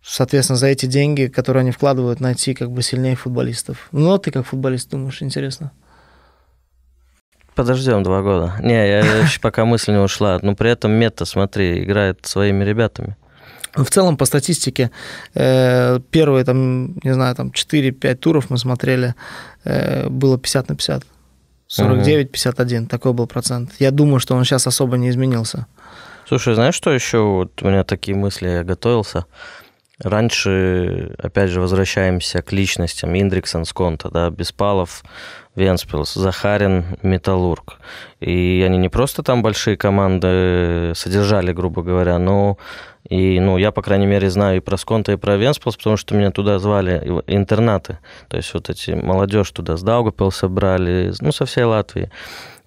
Speaker 2: соответственно, за эти деньги, которые они вкладывают, найти как бы сильнее футболистов. Ну, а ты как футболист думаешь, интересно?
Speaker 1: Подождем два года. Не, я еще пока мысль не ушла. Но ну, при этом мета, смотри, играет своими ребятами.
Speaker 2: Ну, в целом, по статистике, э, первые, там, не знаю, там 4-5 туров мы смотрели, э, было 50 на 50. 49-51, угу. такой был процент. Я думаю, что он сейчас особо не изменился.
Speaker 1: Слушай, знаешь, что еще? Вот у меня такие мысли, я готовился. Раньше, опять же, возвращаемся к личностям. Индриксон, Сконта, да, Беспалов, Венспилс, Захарин, Металлург. И они не просто там большие команды содержали, грубо говоря, но и, ну, я, по крайней мере, знаю и про Сконта, и про Венспилс, потому что меня туда звали интернаты. То есть вот эти молодежь туда с Даугапилса брали, ну, со всей Латвии.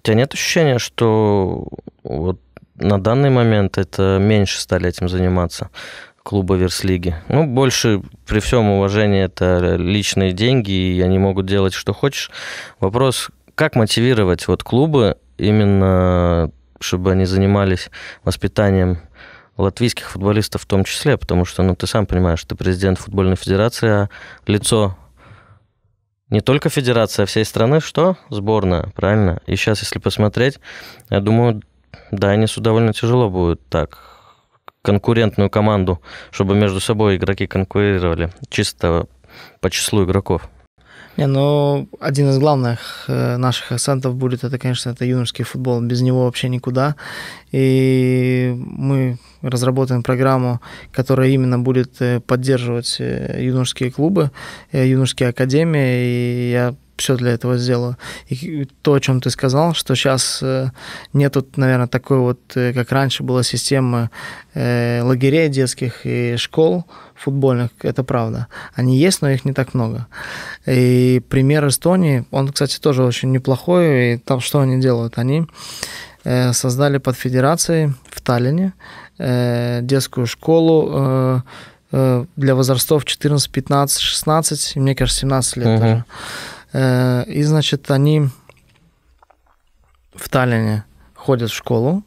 Speaker 1: У тебя нет ощущения, что вот на данный момент это меньше стали этим заниматься? клуба Верслиги. Ну, больше при всем уважении это личные деньги, и они могут делать, что хочешь. Вопрос, как мотивировать вот клубы именно, чтобы они занимались воспитанием латвийских футболистов в том числе, потому что, ну, ты сам понимаешь, ты президент футбольной федерации, а лицо не только федерация, а всей страны, что? Сборная, правильно? И сейчас, если посмотреть, я думаю, да, Данису довольно тяжело будет так конкурентную команду, чтобы между собой игроки конкурировали, чисто по числу игроков.
Speaker 2: Не, ну, один из главных э, наших акцентов будет, это, конечно, это юношеский футбол. Без него вообще никуда. И мы разработаем программу, которая именно будет э, поддерживать э, юношеские клубы, юношеские академии. И я все для этого сделаю. И то, о чем ты сказал, что сейчас э, нету, наверное, такой вот, э, как раньше была система э, лагерей детских и школ футбольных, это правда. Они есть, но их не так много. И пример Эстонии, он, кстати, тоже очень неплохой, и там что они делают? Они создали под федерацией в Таллине детскую школу для возрастов 14, 15, 16, и, мне кажется, 17 лет uh-huh. даже. Э, и, значит, они в Таллине ходят в школу,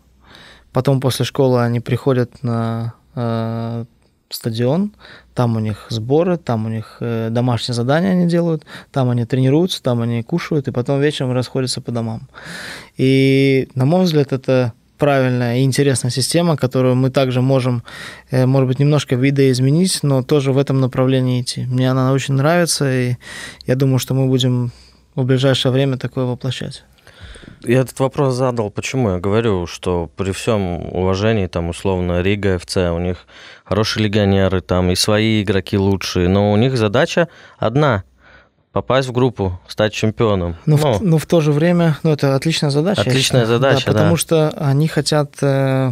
Speaker 2: потом после школы они приходят на э, стадион, там у них сборы, там у них э, домашние задания они делают, там они тренируются, там они кушают, и потом вечером расходятся по домам. И, на мой взгляд, это правильная и интересная система, которую мы также можем, э, может быть, немножко видоизменить, но тоже в этом направлении идти. Мне она очень нравится, и я думаю, что мы будем в ближайшее время такое воплощать.
Speaker 1: Я этот вопрос задал. Почему я говорю, что при всем уважении, там, условно, Рига, ФЦ, у них хорошие легионеры, там, и свои игроки лучшие, но у них задача одна – попасть в группу, стать чемпионом. Но, ну, в, но ну.
Speaker 2: ну, в то же время, ну, это отличная задача. Отличная задача, да, да. Потому что они хотят э,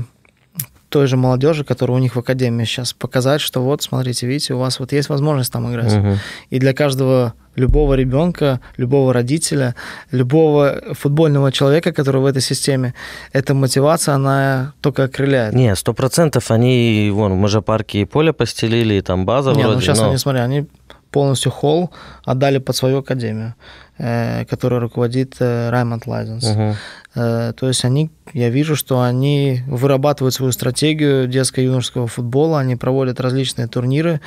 Speaker 2: той же молодежи, которая у них в академии сейчас, показать, что вот, смотрите, видите, у вас вот есть возможность там играть. Угу. И для каждого любого ребенка, любого родителя, любого футбольного человека, который в этой системе, эта мотивация, она только окрыляет.
Speaker 1: Не, сто процентов они, вон, же парки и поле постелили, и там база Не, ну, вроде. ну сейчас но... они,
Speaker 2: смотри, они полностью холл отдали под свою академию, э, которую руководит э, Раймонд Лайзенс. Угу. Э, то есть они, я вижу, что они вырабатывают свою стратегию детско-юношеского футбола, они проводят различные турниры.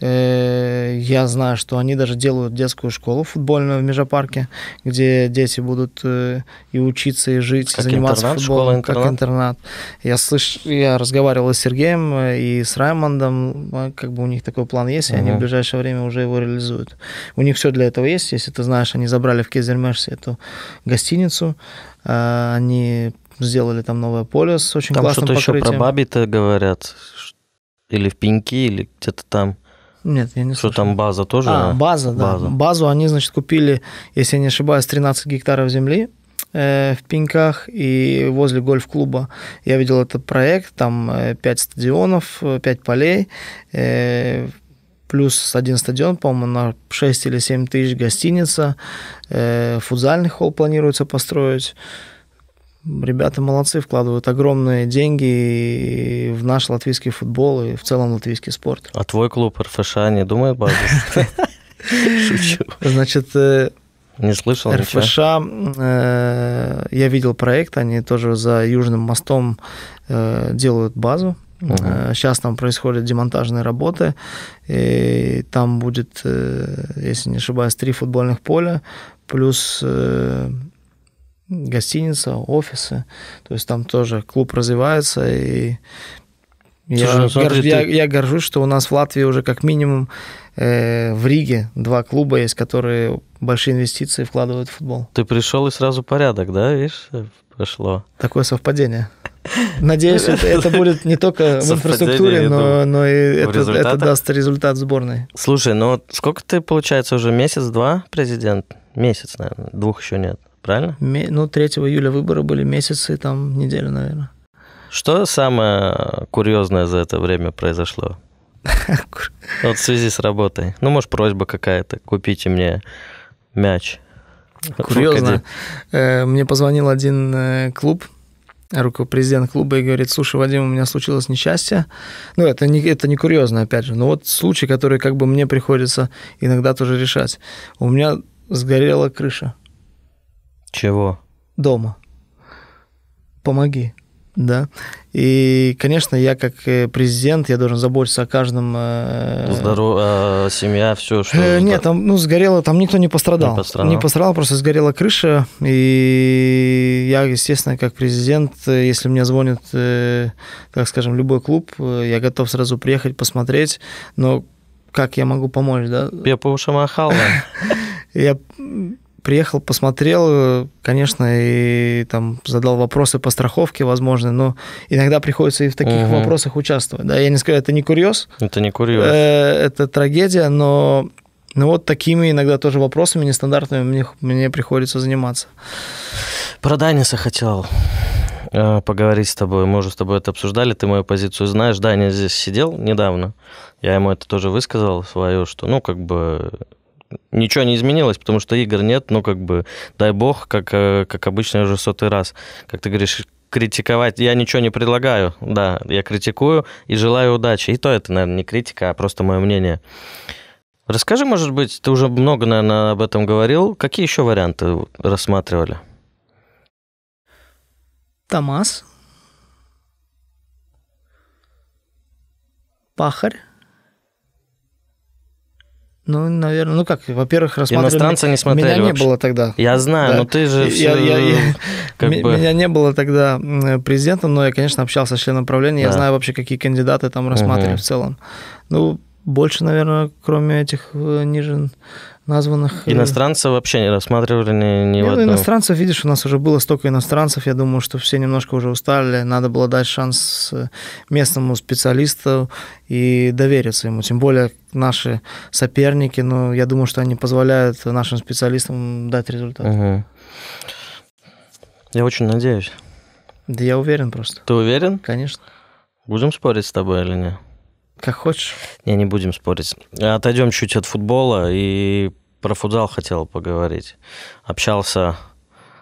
Speaker 2: Э, я знаю, что они даже делают детскую школу футбольную в Межапарке, где дети будут э, и учиться, и жить, как и заниматься интернат, футболом, школа, интернат. как интернат. Я, слыш... я разговаривал с Сергеем и с Раймондом, как бы у них такой план есть, и угу. они в ближайшее время уже его реализуют. У них все для этого есть, если ты знаешь, они забрали в Кезельмешсе эту гостиницу, а, они сделали там новое поле с очень там классным что-то покрытием. еще про
Speaker 1: баби то говорят. Или в Пеньки, или где-то там. Нет, я не Что там база тоже? А, база, да. База.
Speaker 2: Базу они, значит, купили, если я не ошибаюсь, 13 гектаров земли э, в Пеньках и возле гольф-клуба. Я видел этот проект, там 5 э, стадионов, 5 э, полей, плюс один стадион, по-моему, на 6 или 7 тысяч гостиница, э, футзальный холл планируется построить. Ребята молодцы, вкладывают огромные деньги в наш латвийский футбол и в целом латвийский спорт.
Speaker 1: А твой клуб РФШ не думает базу? Шучу. Значит, э, не слышал РФШ,
Speaker 2: э, я видел проект, они тоже за Южным мостом э, делают базу Угу. Сейчас там происходят демонтажные работы, и там будет, э, если не ошибаюсь, три футбольных поля, плюс э, гостиница, офисы. То есть там тоже клуб развивается, и я, Слушай, ну, смотри, горж, ты... я, горжусь, что у нас в Латвии уже как минимум э, в Риге два клуба есть, которые большие инвестиции вкладывают в футбол.
Speaker 1: Ты пришел и сразу порядок, да, видишь, прошло.
Speaker 2: Такое совпадение. Надеюсь, ну, это, это будет не только в инфраструктуре, но, но и это, это даст результат сборной.
Speaker 1: Слушай, ну сколько ты, получается, уже месяц-два президент? Месяц, наверное, двух еще нет, правильно? ну, 3 июля выборы были месяцы, там неделю, наверное. Что самое курьезное за это время произошло? Вот в связи с работой. Ну, может, просьба какая-то, купите мне мяч. Курьезно.
Speaker 2: Э, мне позвонил один э, клуб Руководитель клуба и говорит, слушай, Вадим, у меня случилось несчастье. Ну, это не, это не курьезно, опять же, но вот случай, который как бы мне приходится иногда тоже решать. У меня сгорела крыша. Чего? Дома. Помоги. Да. И, конечно, я как э, президент, я должен заботиться о каждом... Э,
Speaker 1: Здоровье, а, семья, все, что... Э,
Speaker 2: нет, там, ну, сгорело, там никто не пострадал. Не пострадал. Не пострадал, просто сгорела крыша. И я, естественно, как президент, если мне звонит, так скажем, любой клуб, я готов сразу приехать, посмотреть. Но как я могу помочь, да? Я повышаю махал, Я приехал, посмотрел, конечно, и там задал вопросы по страховке, возможно, но иногда приходится и в таких угу. вопросах участвовать. Да, я не скажу, это не курьез.
Speaker 1: Это не курьез.
Speaker 2: Э, это трагедия, но ну вот такими иногда тоже вопросами нестандартными мне, мне приходится заниматься. Про Даниса
Speaker 1: хотел э, поговорить с тобой. Мы уже с тобой это обсуждали, ты мою позицию знаешь. Даня здесь сидел недавно. Я ему это тоже высказал свое, что, ну, как бы ничего не изменилось, потому что игр нет, ну, как бы, дай бог, как, э, как обычно уже сотый раз. Как ты говоришь, критиковать, я ничего не предлагаю, да, я критикую и желаю удачи. И то это, наверное, не критика, а просто мое мнение. Расскажи, может быть, ты уже много, наверное, об этом говорил. Какие еще варианты рассматривали?
Speaker 2: Томас. Пахарь. Ну, наверное, ну как, во-первых, рассматривали... Иностранца не смотрели Меня вообще. не было тогда. Я знаю, да. но ты же все... Я, я, я, как бы... Меня не было тогда президентом, но я, конечно, общался с членом правления, да. я знаю вообще, какие кандидаты там рассматривали угу. в целом. Ну, больше, наверное, кроме этих э, ниже названных... Э,
Speaker 1: иностранцев вообще не рассматривали ни, ни Нет, ну, иностранцев,
Speaker 2: видишь, у нас уже было столько иностранцев, я думаю, что все немножко уже устали, надо было дать шанс э, местному специалисту и довериться ему, тем более наши соперники, ну, я думаю, что они позволяют нашим специалистам дать результат.
Speaker 1: Угу. Я очень
Speaker 2: надеюсь. Да я уверен просто.
Speaker 1: Ты уверен? Конечно. Будем спорить с тобой или нет? Как хочешь. Не, не будем спорить. Отойдем чуть от футбола и про футзал хотел поговорить. Общался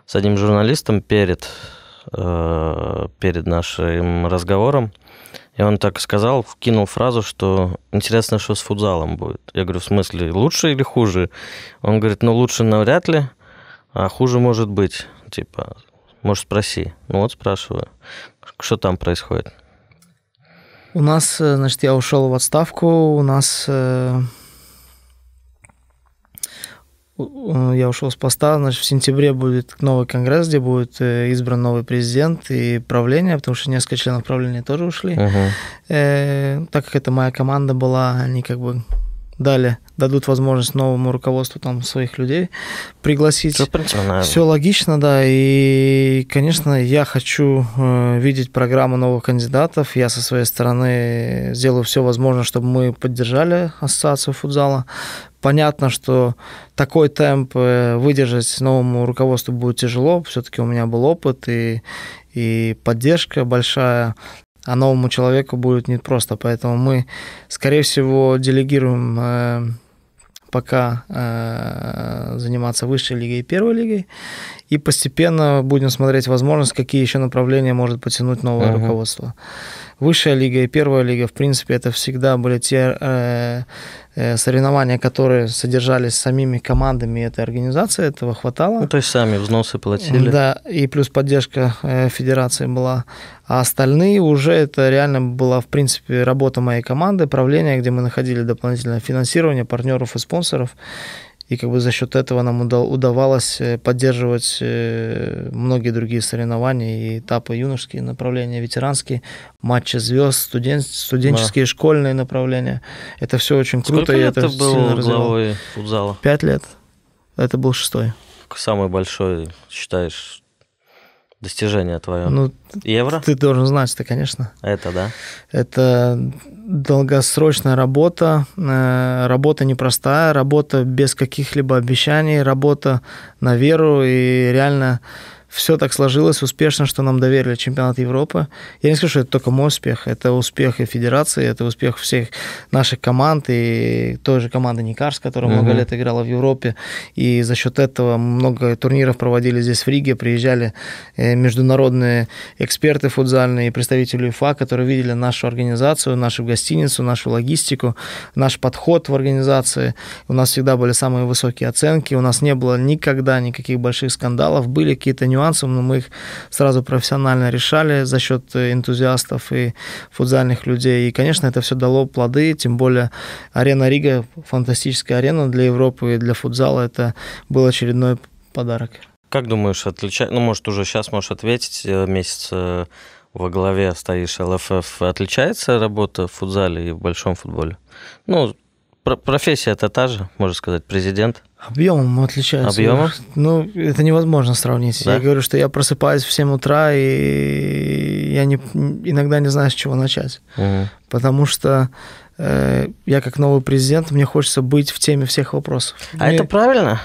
Speaker 1: с одним журналистом перед, э, перед нашим разговором. И он так сказал, кинул фразу, что интересно, что с футзалом будет. Я говорю, в смысле, лучше или хуже? Он говорит, ну лучше навряд ли, а хуже может быть. Типа, может спроси. Ну вот спрашиваю, что там происходит.
Speaker 2: У нас, э, значит, я ушел в отставку, у нас э, я ушел с поста, значит, в сентябре будет новый конгресс, где будет э, избран новый президент и правление, потому что несколько членов правления тоже ушли. Uh-huh. Э, так как это моя команда была, они как бы дали, дадут возможность новому руководству там своих людей пригласить. Все, Все логично, да. И, конечно, я хочу э, видеть программу новых кандидатов. Я со своей стороны сделаю все возможное, чтобы мы поддержали ассоциацию футзала. Понятно, что такой темп э, выдержать новому руководству будет тяжело. Все-таки у меня был опыт и, и поддержка большая а новому человеку будет непросто. Поэтому мы, скорее всего, делегируем э, пока э, заниматься высшей лигой и первой лигой. И постепенно будем смотреть возможность, какие еще направления может потянуть новое uh-huh. руководство высшая лига и первая лига, в принципе, это всегда были те э, э, соревнования, которые содержались самими командами этой организации, этого хватало. Ну,
Speaker 1: то есть сами взносы платили. Да,
Speaker 2: и плюс поддержка э, федерации была. А остальные уже это реально была, в принципе, работа моей команды, правления, где мы находили дополнительное финансирование партнеров и спонсоров. И как бы за счет этого нам удавалось э, поддерживать э, многие другие соревнования, и этапы юношеские направления, ветеранские, матчи звезд, студен... студенческие, да. школьные направления. Это все очень круто. Сколько лет это ты был главой
Speaker 1: футзала? Пять
Speaker 2: лет. Это был шестой.
Speaker 1: Самый большой, считаешь, достижение твое? Ну, Евро?
Speaker 2: Ты должен знать это, конечно. Это, да? Это долгосрочная работа, э, работа непростая, работа без каких-либо обещаний, работа на веру и реально все так сложилось успешно, что нам доверили чемпионат Европы. Я не скажу, что это только мой успех, это успех и федерации, это успех всех наших команд и той же команды Никарс, которая uh-huh. много лет играла в Европе. И за счет этого много турниров проводили здесь в Риге, приезжали э, международные эксперты футзальные и представители УФА, которые видели нашу организацию, нашу гостиницу, нашу логистику, наш подход в организации. У нас всегда были самые высокие оценки, у нас не было никогда никаких больших скандалов, были какие-то нюансы нюансам, но мы их сразу профессионально решали за счет э, энтузиастов и футзальных людей. И, конечно, это все дало плоды, тем более арена Рига, фантастическая арена для Европы и для футзала, это был очередной подарок.
Speaker 1: Как думаешь, отличается, ну, может, уже сейчас можешь ответить, э, месяц э, во главе стоишь ЛФФ, отличается работа в футзале и в большом футболе? Ну, профессия-то та же, можно сказать, президент –
Speaker 2: Объемом отличается. Объемом? Ну, это невозможно сравнить. Да? Я говорю, что я просыпаюсь в 7 утра, и я не, иногда не знаю, с чего начать. Угу. Потому что э, я как новый президент, мне хочется быть в теме всех вопросов. А мне... это правильно?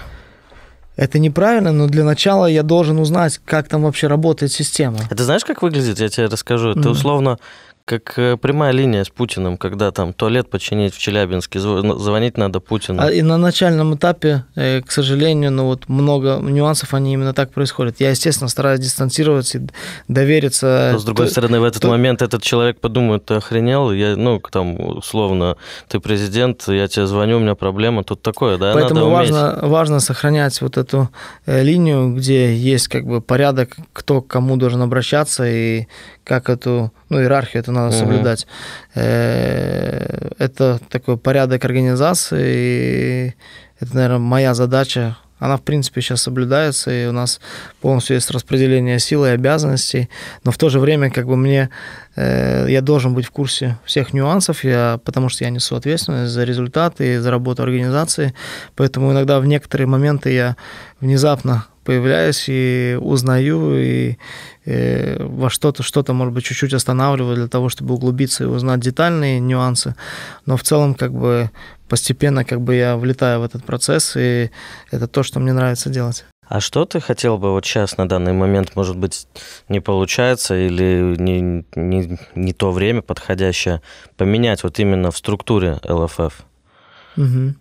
Speaker 2: Это неправильно, но для начала я должен узнать, как там вообще работает система.
Speaker 1: А ты знаешь, как выглядит? Я тебе расскажу. Mm. Ты условно, как э, прямая линия с Путиным, когда там туалет починить в Челябинске, звонить надо Путину. А и
Speaker 2: на начальном этапе, э, к сожалению, ну вот много нюансов, они именно так происходят. Я, естественно, стараюсь дистанцироваться и довериться. Но, с другой то,
Speaker 1: стороны, в этот то... момент этот человек подумает, ты охренел, я, ну, там, условно, ты президент, я тебе звоню, у меня проблема, тут такое, да, Поэтому надо уметь. важно,
Speaker 2: важно сохранять вот эту э, линию, где есть как бы порядок, кто к кому должен обращаться и как эту, ну, иерархию это надо угу. соблюдать. Э, это такой порядок организации, и это, наверное, моя задача. Она, в принципе, сейчас соблюдается, и у нас полностью есть распределение сил и обязанностей, но в то же время, как бы мне, э, я должен быть в курсе всех нюансов, я, потому что я несу ответственность за результаты, за работу организации, поэтому иногда в некоторые моменты я внезапно появляюсь и узнаю, и, и э, во что-то, что-то, может быть, чуть-чуть останавливаю для того, чтобы углубиться и узнать детальные нюансы. Но в целом, как бы, постепенно, как бы, я влетаю в этот процесс, и это то, что мне нравится делать.
Speaker 1: А что ты хотел бы вот сейчас на данный момент, может быть, не получается или не, не, не то время подходящее поменять вот именно в структуре ЛФФ?
Speaker 2: Угу.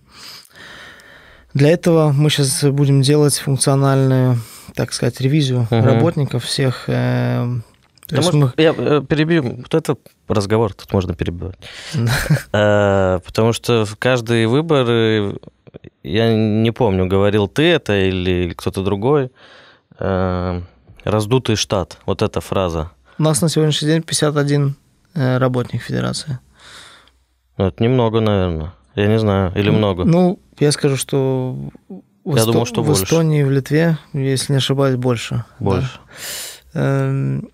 Speaker 2: Для этого мы сейчас будем делать функциональную, так сказать, ревизию угу. работников всех. Э, то есть мы... Я э,
Speaker 1: перебью. Вот это разговор тут можно перебивать. Э, потому что каждые выборы, э, я не помню, говорил ты это или кто-то другой, раздутый штат, вот эта фраза.
Speaker 2: У нас на сегодняшний день 51 работник федерации.
Speaker 1: Ну, это немного, наверное. Я не знаю, или ну, много? Ну,
Speaker 2: я скажу, что в, я Эст... думал, что в больше. Эстонии, в Литве, если не ошибаюсь, больше. Больше. Да. Эм,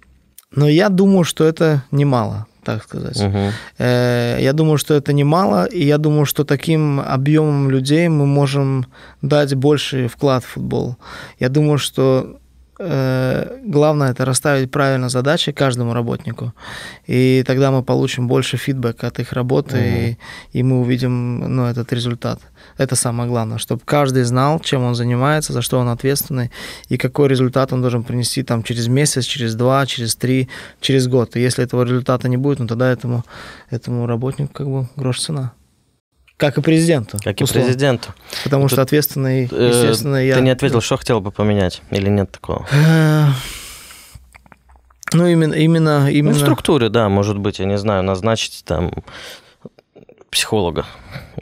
Speaker 2: но я думаю, что это немало, так сказать. Угу. Я думаю, что это немало, и я думаю, что таким объемом людей мы можем дать больший вклад в футбол. Я думаю, что Э, главное это расставить правильно задачи каждому работнику, и тогда мы получим больше фидбэк от их работы, угу. и, и мы увидим ну, этот результат. Это самое главное, чтобы каждый знал, чем он занимается, за что он ответственный, и какой результат он должен принести там, через месяц, через два, через три, через год. И если этого результата не будет, ну, тогда этому, этому работнику как бы грош цена. Как и президенту. Как условно. и президенту. Потому Тут, что ответственный, э, естественно, я... Ты не ответил,
Speaker 1: что хотел бы поменять или нет такого? Э,
Speaker 2: ну, именно... именно, именно... Ну, в
Speaker 1: структуре, да, может быть, я не знаю, назначить там психолога,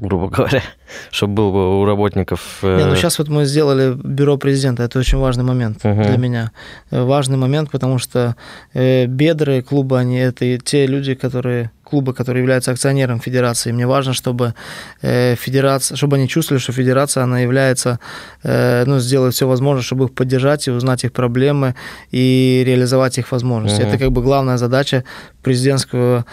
Speaker 1: грубо говоря чтобы был у работников... Э, Не, ну сейчас
Speaker 2: вот мы сделали бюро президента, это очень важный момент угу. для меня. Э, важный момент, потому что э, бедры клуба, они это те люди, которые клубы, которые являются акционером федерации. Мне важно, чтобы федерация, чтобы они чувствовали, что федерация, она является, ну, сделает все возможное, чтобы их поддержать и узнать их проблемы и реализовать их возможности. mm Это как бы главная задача президентского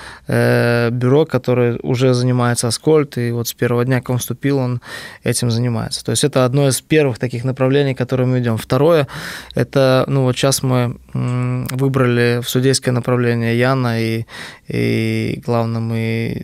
Speaker 2: бюро, которое уже занимается Аскольд, и вот с первого дня, как он вступил поступил, он этим занимается. То есть это одно из первых таких направлений, которым мы идем. Второе, это, ну вот сейчас мы выбрали в судейское направление Яна, и, и главным и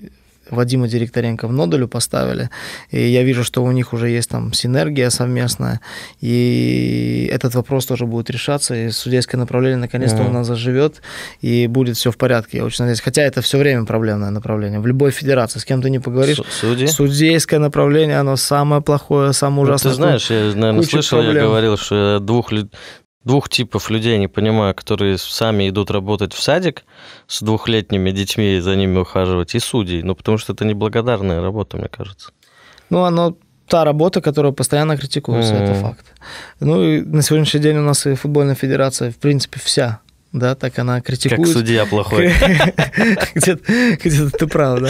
Speaker 2: Вадима Директоренко в Нодулю поставили, и я вижу, что у них уже есть там синергия совместная, и этот вопрос тоже будет решаться, и судейское направление наконец-то mm у нас заживет, и будет все в порядке, я очень надеюсь. Хотя это все время проблемное направление. В любой федерации, с кем ты не поговоришь, Судьи? судейское направление, оно самое плохое, самое ужасное. Ну, ты знаешь, я, наверное, слышал, проблем. я говорил,
Speaker 1: что двух, двух типов людей, не понимаю, которые сами идут работать в садик с двухлетними детьми и за ними ухаживать, и судей. Ну, потому что это неблагодарная работа, мне кажется.
Speaker 2: Ну, она та работа, которая постоянно критикуется, mm это факт. Ну, и на сегодняшний день у нас и футбольная федерация, в принципе, вся да, так она критикует. Как судья
Speaker 1: плохой.
Speaker 2: Где-то ты прав, да.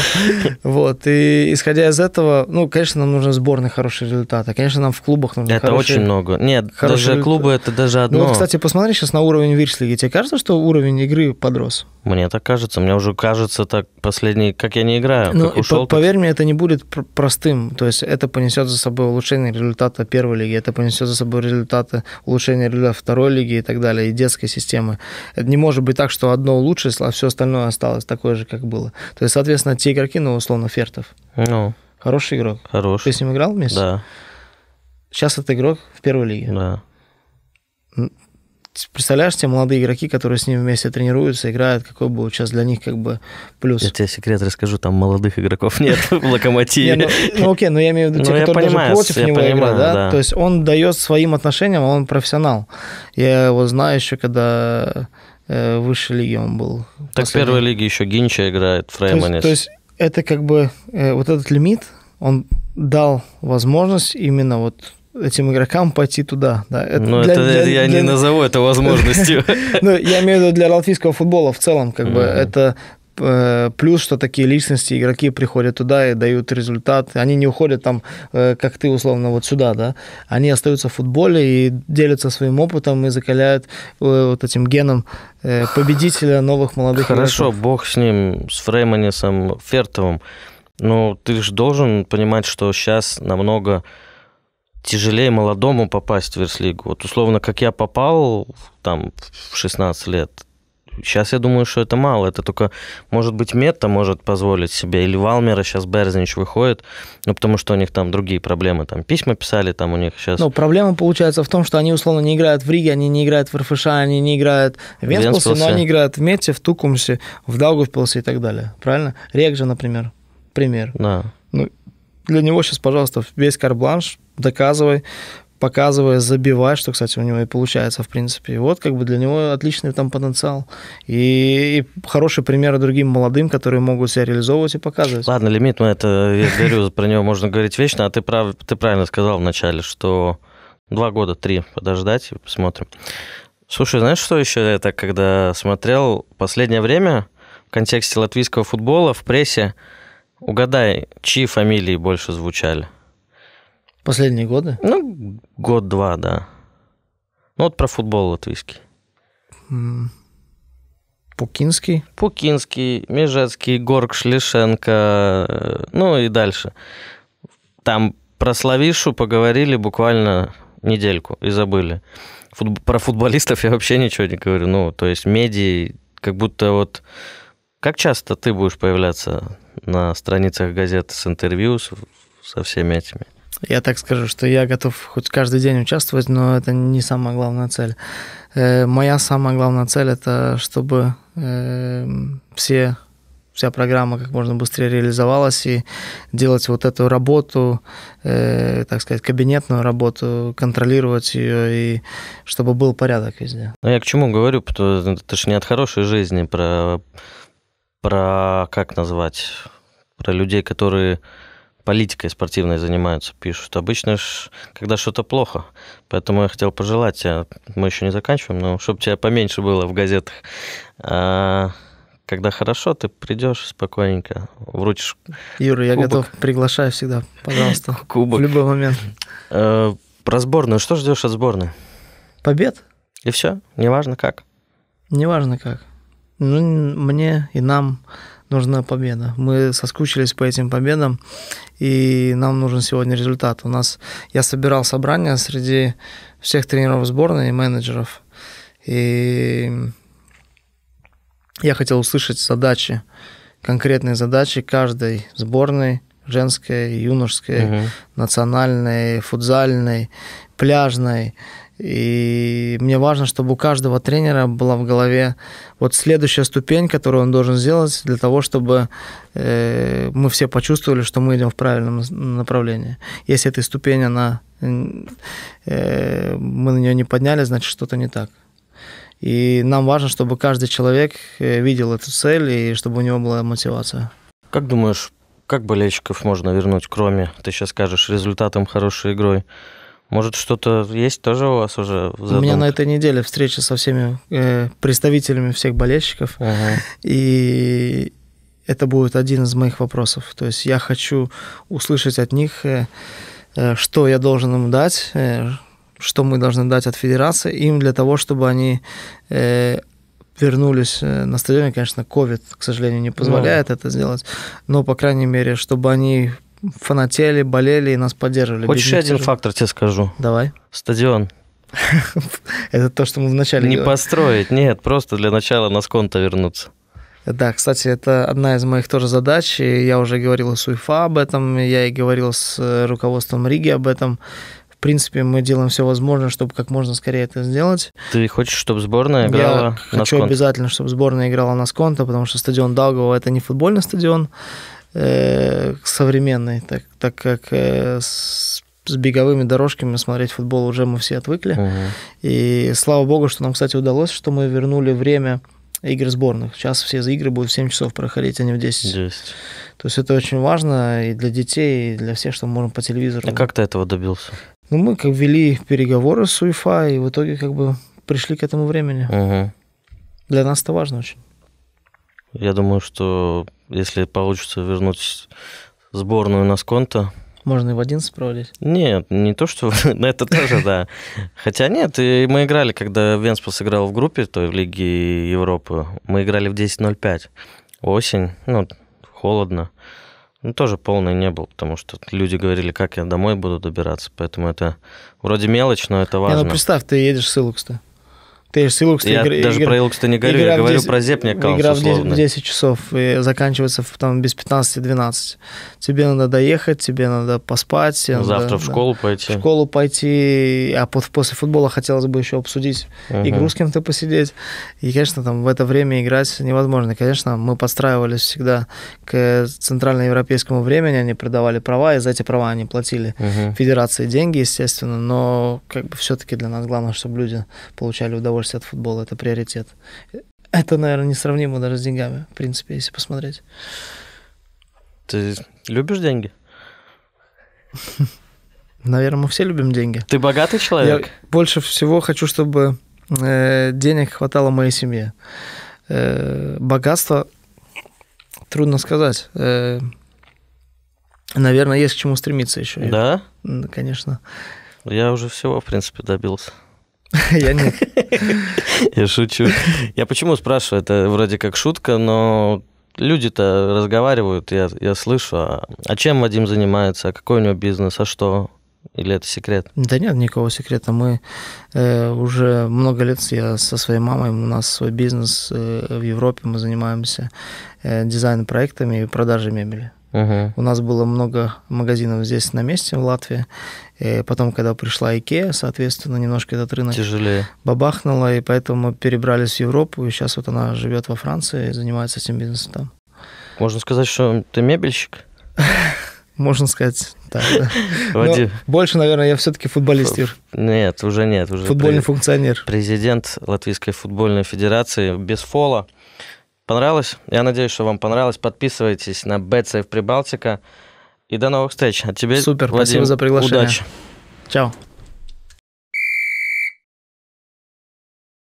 Speaker 2: Вот, и исходя из этого, ну, конечно, нам нужны сборные хорошие результаты, конечно, нам в клубах нужно Это очень много. Нет, даже клубы это
Speaker 1: даже ну, одно. Ну, кстати,
Speaker 2: посмотри сейчас на уровень Вирслиги. Тебе кажется, что уровень игры подрос?
Speaker 1: Мне так кажется. Мне уже кажется так последний, как я не играю. Ну, как ушел, по
Speaker 2: поверь так... мне, это не будет простым. То есть это понесет за собой улучшение результата первой лиги, это понесет за собой результаты улучшения результата второй лиги и так далее, и детской системы. Это не может быть так, что одно улучшилось, а все остальное осталось такое же, как было. То есть, соответственно, те игроки, ну, условно, Фертов. Ну. Хороший игрок. Хороший. Ты с ним играл вместе? Да. Сейчас это игрок в первой лиге. Да. Типа, представляешь, те молодые игроки, которые с ним вместе тренируются, играют, какой был сейчас для них как бы плюс. Я
Speaker 1: тебе секрет расскажу, там молодых игроков нет в ну, «Локомотиве». Ну, ну окей, но
Speaker 2: ну, я имею в виду те, которые даже против него играют, То есть он дает своим отношениям, а он профессионал. Я его знаю еще, когда э, высшей лиги он был. Так в первой
Speaker 1: лиге еще Гинча играет, Фрейманис. То есть
Speaker 2: это как бы э, вот этот лимит, он дал возможность именно вот этим игрокам пойти туда. Да. Это ну, для, это для, я для... не назову это возможностью. Ну, я имею в виду для латвийского футбола в целом, как бы это э, плюс, что такие личности, игроки приходят туда и дают результат. Они не уходят там, э, как ты, условно, вот сюда, да. Они остаются в футболе и делятся своим опытом и закаляют э, вот этим геном победителя новых молодых Хорошо, игроков.
Speaker 1: бог с ним, с Фрейманисом, Фертовым. Но ну, ты же должен понимать, что сейчас намного тяжелее молодому попасть в Верслигу. Вот условно, как я попал там в 16 лет, Сейчас я думаю, что это мало. Это только, может быть, Мета может позволить себе. Или Валмера сейчас Берзнич выходит. Ну, потому что у них там другие проблемы. Там письма писали, там у них сейчас... Ну,
Speaker 2: проблема получается в том, что они, условно, не играют в Риге, они не играют в РФШ, они не играют в Венспилсе, но они играют в Мете, в Тукумсе, в Даугавпилсе и так далее. Правильно? Рек же, например. Пример. Да. Ну, для него сейчас, пожалуйста, весь карбланш, доказывай, показывая, забивая, что, кстати, у него и получается, в принципе. вот как бы для него отличный там потенциал. И, и хорошие примеры другим молодым, которые могут себя реализовывать и показывать.
Speaker 1: Ладно, лимит, мы это, я говорю, про него можно говорить вечно, а ты, прав, ты правильно сказал вначале, что два года, три подождать и посмотрим. Слушай, знаешь, что еще я так, когда смотрел последнее время в контексте латвийского футбола, в прессе, Угадай, чьи фамилии больше звучали?
Speaker 2: Последние годы? Ну,
Speaker 1: год-два, да. Ну, вот про футбол латвийский. Пукинский. Пукинский, Межецкий, Горг, Шлишенко, э, ну и дальше. Там про Славишу поговорили буквально недельку и забыли. Футб... Про футболистов я вообще ничего не говорю. Ну, то есть меди как будто вот... Как часто ты будешь появляться на страницах газет с интервью со всеми этими.
Speaker 2: Я так скажу, что я готов хоть каждый день участвовать, но это не самая главная цель. Э, моя самая главная цель это чтобы э, все вся программа как можно быстрее реализовалась и делать вот эту работу, э, так сказать, кабинетную работу, контролировать ее и чтобы был порядок везде.
Speaker 1: Ну я к чему говорю, потому что это же не от хорошей жизни про про, как назвать, про людей, которые политикой спортивной занимаются, пишут. Обычно, ж, когда что-то плохо. Поэтому я хотел пожелать мы еще не заканчиваем, но чтобы тебя поменьше было в газетах. А, когда хорошо, ты придешь спокойненько, вручишь
Speaker 2: Юра, я готов, приглашаю всегда, пожалуйста.
Speaker 1: Кубок. В любой момент. Э, про сборную. Что ждешь от сборной? Побед. И все? Неважно как?
Speaker 2: Неважно как. Ну, мне и нам нужна победа. Мы соскучились по этим победам, и нам нужен сегодня результат. У нас я собирал собрание среди всех тренеров сборной и менеджеров, и я хотел услышать задачи, конкретные задачи каждой сборной, женской, юношеской, угу. национальной, футзальной, пляжной. И мне важно, чтобы у каждого тренера была в голове вот следующая ступень, которую он должен сделать для того, чтобы э, мы все почувствовали, что мы идем в правильном направлении. Если этой ступень, она, э, мы на нее не подняли, значит что-то не так. И нам важно, чтобы каждый человек э, видел эту цель и чтобы у него была мотивация.
Speaker 1: Как думаешь, как болельщиков можно вернуть, кроме, ты сейчас скажешь, результатом хорошей игрой? Может, что-то есть тоже у вас уже задумка? У меня на
Speaker 2: этой неделе встреча со всеми э, представителями всех болельщиков. Ага. И это будет один из моих вопросов. То есть я хочу услышать от них, э, э что я должен им дать, э, что мы должны дать от федерации им для того, чтобы они э, вернулись э, на стадионе. Конечно, COVID, к сожалению, не ну позволяет ну. это сделать, но, по крайней мере, чтобы они фанатели, болели и нас поддерживали. Хочешь, один фактор
Speaker 1: тебе скажу? Давай. Стадион. Это то,
Speaker 2: что мы вначале Не говорили. построить,
Speaker 1: нет, просто для начала на сконта вернуться.
Speaker 2: Да, кстати, это одна из моих тоже задач. И я уже говорил с УЕФА об этом, я и говорил с э, руководством Риги об этом. В принципе, мы делаем все возможное, чтобы как можно скорее это сделать.
Speaker 1: Ты хочешь, чтобы сборная играла я на хочу сконт?
Speaker 2: обязательно, чтобы сборная играла на сконта, потому что стадион Далгова – это не футбольный стадион, э, современной, так, так как э, с, с беговыми дорожками смотреть футбол уже мы все отвыкли. Угу. И слава богу, что нам, кстати, удалось, что мы вернули время игр сборных. Сейчас все за игры будут в 7 часов проходить, а не в 10. 10. То есть это очень важно и для детей, и для всех, что мы можем по телевизору. А как ты этого добился? Ну, мы как вели переговоры с УЕФА, и в итоге как бы пришли к этому времени. Угу. Для нас это важно очень.
Speaker 1: Я думаю, что если получится вернуть сборную на сконта,
Speaker 2: можно и в 11 проводить?
Speaker 1: Нет, не то, что... на это тоже, да. Хотя нет, и мы играли, когда Венспилс играл в группе, то в Лиге Европы, мы играли в 10.05. Осень, ну, холодно. Ну, тоже полный не был, потому что люди говорили, как я домой буду добираться. Поэтому это вроде мелочь, но это важно. Не, ну,
Speaker 2: представь, ты едешь в Илукс-то. Ты же с Илукс... Я игр, даже игр, про Илукс-то не говорю, я говорю 10, про Зепни аккаунт Игра условно. в 10 часов и заканчивается в, там, без 15-12. Тебе надо доехать, тебе надо поспать. Тебе Завтра надо, в школу да, пойти. В школу пойти, а под, после футбола хотелось бы еще обсудить uh-huh. игру с кем-то посидеть. И, конечно, там в это время играть невозможно. Конечно, мы подстраивались всегда к центральноевропейскому времени, они продавали права, и за эти права они платили uh-huh. федерации деньги, естественно, но как бы все-таки для нас главное, чтобы люди получали удовольствие удовольствие от футбола, это приоритет. Это, наверное, несравнимо даже с деньгами, в принципе, если посмотреть. Ты
Speaker 1: любишь деньги?
Speaker 2: Наверное, мы все любим деньги. Ты богатый человек? Я больше всего хочу, чтобы э, денег хватало моей семье. Э, богатство трудно сказать. Э, наверное, есть к чему стремиться еще. Да? Конечно.
Speaker 1: Я уже всего, в принципе, добился. Я не, Я шучу. Я почему спрашиваю? Это вроде как шутка, но люди-то разговаривают, я, я слышу. А, а чем Вадим занимается? А какой у него бизнес? А что? Или это секрет?
Speaker 2: Да нет, никакого секрета. Мы э, уже много лет я со своей мамой, у нас свой бизнес э, в Европе, мы занимаемся э, дизайн-проектами и продажей мебели. Uh-huh. У нас было много магазинов здесь на месте, в Латвии. И потом, когда пришла Икея, соответственно, немножко этот рынок Тяжелее. бабахнуло, и поэтому мы перебрались в Европу, и сейчас вот она живет во Франции и занимается этим бизнесом там.
Speaker 1: Можно сказать, что ты мебельщик?
Speaker 2: Можно сказать, так, да. Вадим.
Speaker 1: Больше, наверное, я все-таки футболист, Юр. Нет, уже нет. Уже Футбольный пр... функционер. Президент Латвийской футбольной федерации без фола понравилось. Я надеюсь, что вам понравилось. Подписывайтесь на BetSafe Прибалтика. И до новых встреч. А тебе, Супер, Вадим, спасибо за приглашение. Удачи.
Speaker 2: Чао.